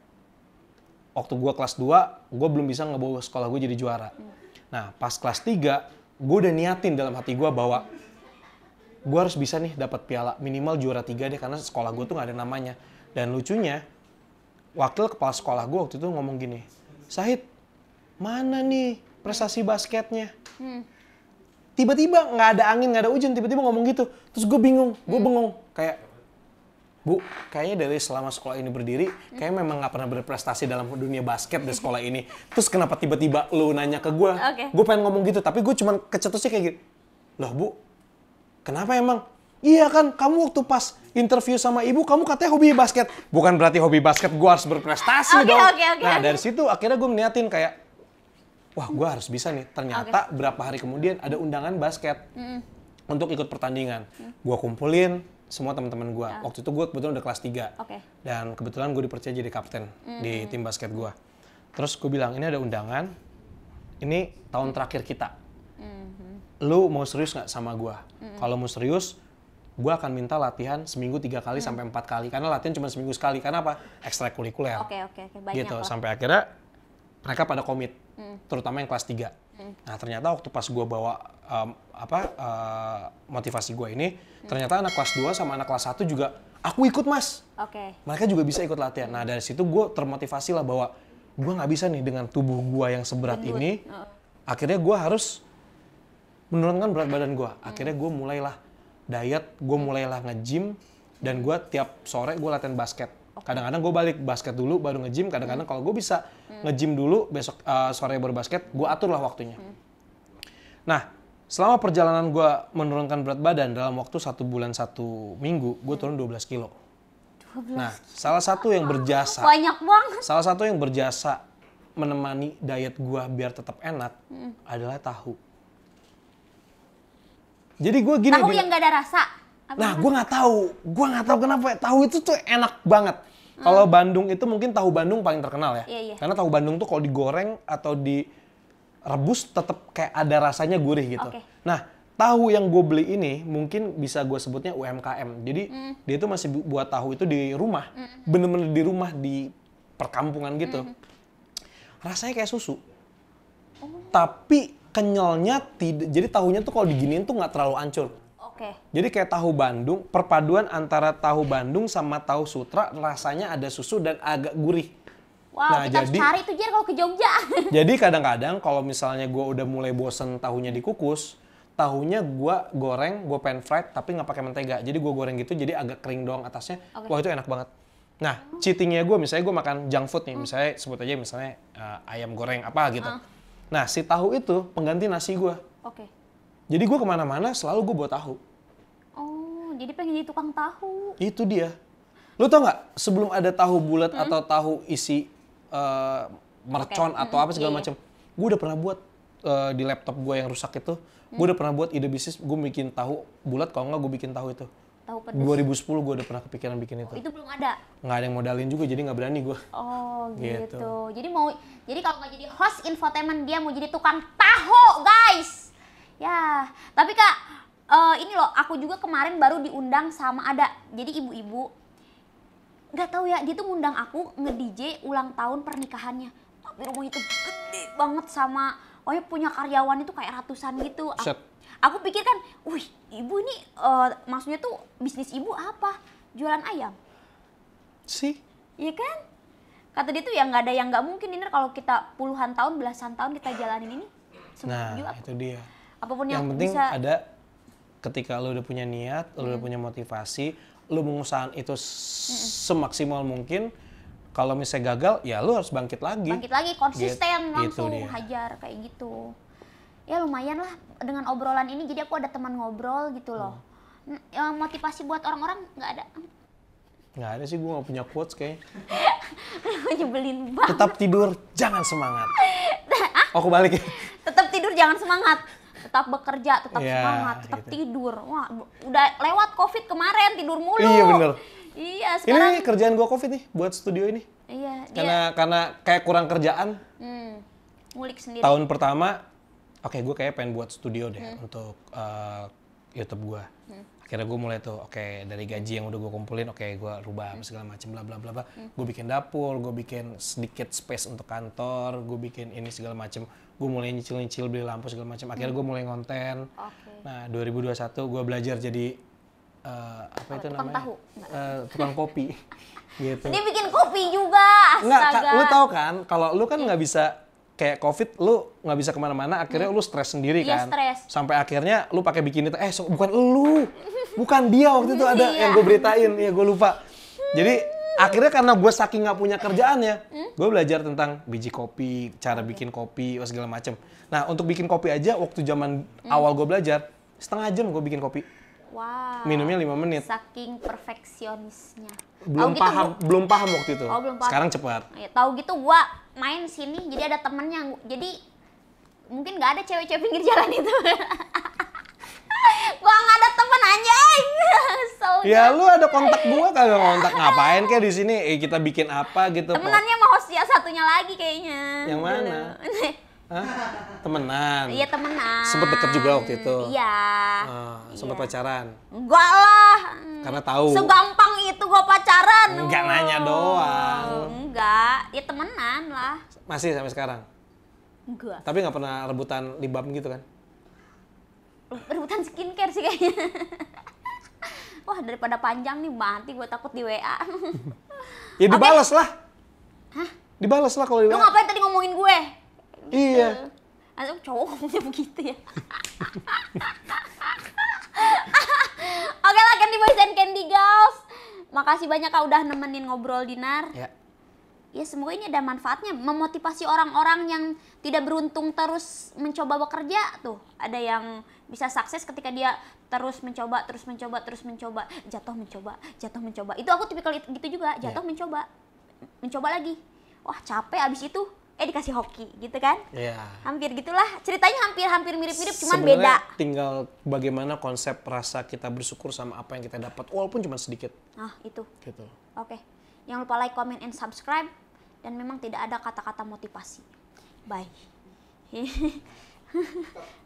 [SPEAKER 2] waktu gue kelas 2, gue belum bisa ngebawa sekolah gue jadi juara. Hmm. Nah, pas kelas 3, gue udah niatin dalam hati gue bahwa gue harus bisa nih dapat piala minimal juara tiga deh karena sekolah gue tuh gak ada namanya dan lucunya, wakil kepala sekolah gue waktu itu ngomong gini, Sahid, mana nih prestasi basketnya? tiba hmm. Tiba-tiba nggak ada angin, nggak ada hujan, tiba-tiba ngomong gitu. Terus gue bingung, gue hmm. bengong. Kayak, Bu, kayaknya dari selama sekolah ini berdiri, kayak hmm. memang nggak pernah berprestasi dalam dunia basket di sekolah ini. Terus kenapa tiba-tiba lu nanya ke gue? Okay. Gue pengen ngomong gitu, tapi gue cuma kecetusnya kayak gitu. Loh, Bu, kenapa emang? Iya kan, kamu waktu pas interview sama ibu kamu katanya hobi basket bukan berarti hobi basket gue harus berprestasi okay, dong okay, okay, nah okay. dari situ akhirnya gue niatin kayak wah gue harus bisa nih ternyata okay. berapa hari kemudian ada undangan basket mm -hmm. untuk ikut pertandingan mm. gue kumpulin semua teman-teman gue yeah. waktu itu gue kebetulan udah kelas 3 okay. dan kebetulan gue dipercaya jadi kapten mm. di tim basket gue terus gue bilang ini ada undangan ini tahun terakhir kita mm -hmm. lu mau serius nggak sama gue mm -hmm. kalau mau serius gue akan minta latihan seminggu tiga kali hmm. sampai empat kali karena latihan cuma seminggu sekali karena apa ekstrakurikuler oke
[SPEAKER 1] okay, oke okay, okay. gitu
[SPEAKER 2] sampai akhirnya mereka pada komit hmm. terutama yang kelas tiga hmm. nah ternyata waktu pas gue bawa um, apa uh, motivasi gue ini hmm. ternyata anak kelas dua sama anak kelas satu juga aku ikut mas oke okay. mereka juga bisa ikut latihan nah dari situ gue termotivasi lah bahwa gue nggak bisa nih dengan tubuh gue yang seberat Benut. ini oh. akhirnya gue harus menurunkan berat badan gue akhirnya gue mulailah diet gue mulailah nge-gym dan gue tiap sore gue latihan basket kadang-kadang gue balik basket dulu baru nge-gym kadang-kadang kalau gue bisa hmm. nge-gym dulu besok uh, sore baru basket gue aturlah waktunya hmm. nah selama perjalanan gue menurunkan berat badan dalam waktu satu bulan satu minggu gue hmm. turun 12 kilo nah salah satu yang berjasa banyak banget salah satu yang berjasa menemani diet gue biar tetap enak adalah tahu jadi gue gini. Tahu yang gak ada rasa. Apa nah, gue nggak tahu. Gue nggak tahu kenapa. Tahu itu tuh enak banget. Hmm. Kalau Bandung itu mungkin tahu Bandung paling terkenal ya. Yeah, yeah. Karena tahu Bandung tuh kalau digoreng atau direbus tetap kayak ada rasanya gurih gitu. Okay. Nah, tahu yang gue beli ini mungkin bisa gue sebutnya UMKM. Jadi hmm. dia tuh masih buat tahu itu di rumah, bener hmm. bener-bener di rumah di perkampungan gitu. Hmm. Rasanya kayak susu, oh. tapi kenyalnya tidak jadi tahunya tuh kalau diginiin tuh nggak terlalu ancur. Oke. Okay. Jadi kayak tahu Bandung, perpaduan antara tahu Bandung sama tahu Sutra rasanya ada susu dan agak gurih. Wow, nah, kita jadi, harus cari
[SPEAKER 1] tuh Jer kalau ke Jogja. *laughs*
[SPEAKER 2] jadi kadang-kadang kalau misalnya gue udah mulai bosen tahunya dikukus, tahunya gue goreng, gue pan fried tapi nggak pakai mentega. Jadi gue goreng gitu jadi agak kering doang atasnya. Okay. Wah itu enak banget. Nah, hmm. cheatingnya gue misalnya gue makan junk food nih, misalnya sebut aja misalnya uh, ayam goreng apa gitu. Uh. Nah, si tahu itu pengganti nasi gue. Oke. Okay. Jadi gue kemana-mana selalu gue buat tahu.
[SPEAKER 1] Oh, jadi pengen jadi tukang tahu.
[SPEAKER 2] Itu dia. Lu tau gak? sebelum ada tahu bulat hmm? atau tahu isi uh, mercon okay. atau hmm, apa segala iya. iya. macam, gue udah pernah buat uh, di laptop gue yang rusak itu, gue hmm. udah pernah buat ide bisnis gue bikin tahu bulat kalau enggak gue bikin tahu itu tahu pedas? 2010 gue udah pernah kepikiran bikin itu. Oh, itu belum ada. Nggak ada yang modalin juga jadi nggak berani gue.
[SPEAKER 1] Oh gitu. gitu. Jadi mau jadi kalau nggak jadi host infotainment dia mau jadi tukang tahu guys. Ya tapi kak uh, ini loh aku juga kemarin baru diundang sama ada jadi ibu-ibu nggak tahu ya dia tuh ngundang aku nge DJ ulang tahun pernikahannya tapi rumah itu gede banget sama oh ya punya karyawan itu kayak ratusan gitu. Set aku pikir kan wih ibu ini uh, maksudnya tuh bisnis ibu apa jualan ayam sih iya kan kata dia tuh ya nggak ada yang nggak mungkin ini kalau kita puluhan tahun belasan tahun kita jalanin ini nah juga. itu dia apapun yang, yang penting bisa... ada
[SPEAKER 2] ketika lo udah punya niat lo -hmm. udah punya motivasi lo mengusahakan itu semaksimal mungkin kalau misalnya gagal ya lo harus bangkit lagi bangkit lagi konsisten gitu, langsung
[SPEAKER 1] hajar kayak gitu ya lumayan lah dengan obrolan ini jadi aku ada teman ngobrol gitu loh. Hmm. Ya, motivasi buat orang-orang nggak ada.
[SPEAKER 2] Nggak ada sih, gue nggak punya quotes kayak.
[SPEAKER 1] *laughs* Nyebelin banget.
[SPEAKER 2] Tetap tidur, jangan semangat. *laughs* oh, aku balik ya.
[SPEAKER 1] Tetap tidur, jangan semangat. Tetap bekerja, tetap yeah, semangat, tetap gitu. tidur. Wah, udah lewat COVID kemarin, tidur mulu. Iya, bener. Iya, sekarang... Ini
[SPEAKER 2] kerjaan gue COVID nih, buat studio ini.
[SPEAKER 1] Iya, Karena,
[SPEAKER 2] dia... karena kayak kurang kerjaan.
[SPEAKER 1] Hmm, sendiri. Tahun
[SPEAKER 2] pertama, oke okay, gue kayak pengen buat studio deh hmm. untuk uh, YouTube gue. Hmm. Akhirnya gue mulai tuh, oke okay, dari gaji yang udah gue kumpulin, oke okay, gue rubah hmm. segala macam bla bla bla bla. Hmm. Gue bikin dapur, gue bikin sedikit space untuk kantor, gue bikin ini segala macam. Gue mulai nyicil nyicil beli lampu segala macam. Akhirnya hmm. gue mulai ngonten. Okay. Nah 2021 gue belajar jadi uh, apa oh, itu namanya? Tahu. Uh, tukang kopi. *laughs* gitu. Dia
[SPEAKER 1] bikin kopi juga. Astaga. Nggak, lu tau kan?
[SPEAKER 2] Kalau lu kan iya. nggak bisa kayak covid lu nggak bisa kemana-mana akhirnya hmm. lu stres sendiri iya, kan stress. sampai akhirnya lu pakai bikini eh so, bukan lu bukan dia waktu itu ada iya. yang gue beritain ya gue lupa jadi akhirnya karena gue saking nggak punya kerjaan ya hmm? gue belajar tentang biji kopi cara bikin kopi segala macem nah untuk bikin kopi aja waktu zaman hmm. awal gue belajar setengah jam gue bikin kopi
[SPEAKER 1] Wow. Minumnya lima menit. Saking perfeksionisnya. Belum gitu paham, gua... belum paham waktu itu. Oh, belum paham. Sekarang cepat. Ya, tahu gitu gue main sini jadi ada temennya jadi mungkin nggak ada cewek-cewek pinggir jalan itu *laughs* gua nggak ada temen aja *laughs* so ya lu ada
[SPEAKER 2] kontak gua kagak kontak ngapain kayak di sini eh, kita bikin apa gitu temenannya
[SPEAKER 1] mau host ya satunya lagi kayaknya yang mana *laughs* Hah?
[SPEAKER 2] Temenan. Iya
[SPEAKER 1] temenan. Sempet deket juga waktu itu. Iya.
[SPEAKER 2] Ah, sempet iya. pacaran.
[SPEAKER 1] Enggak lah.
[SPEAKER 2] Karena tahu. Segampang
[SPEAKER 1] gua pacaran. Enggak oh. nanya
[SPEAKER 2] doang.
[SPEAKER 1] Enggak, ya temenan lah.
[SPEAKER 2] Masih sampai sekarang? Enggak. Tapi nggak pernah rebutan di libam gitu kan?
[SPEAKER 1] Rebutan skincare sih kayaknya. *laughs* Wah, daripada panjang nih mati gue takut di WA. *laughs*
[SPEAKER 2] ya dibalas lah. Hah? Dibalas lah kalau di Lu ngapain
[SPEAKER 1] tadi ngomongin gue? Gitu. Iya. Langsung cowok ngomongnya begitu ya. *laughs* Oke lah, Candy Boys and Candy Girls. Makasih banyak Kak udah nemenin ngobrol Dinar. Ya. Ya semoga ini ada manfaatnya memotivasi orang-orang yang tidak beruntung terus mencoba bekerja tuh. Ada yang bisa sukses ketika dia terus mencoba, terus mencoba, terus mencoba, jatuh mencoba, jatuh mencoba. Itu aku tipikal gitu juga, ya. jatuh ya. mencoba, mencoba lagi. Wah, capek abis itu eh dikasih hoki gitu kan? Iya. Hampir gitulah ceritanya hampir-hampir mirip-mirip cuman Sebenernya
[SPEAKER 2] beda. Tinggal bagaimana konsep rasa kita bersyukur sama apa yang kita dapat walaupun cuma sedikit. Ah itu. Gitu.
[SPEAKER 1] Oke, okay. jangan lupa like, comment, and subscribe dan memang tidak ada kata-kata motivasi. Bye. *laughs*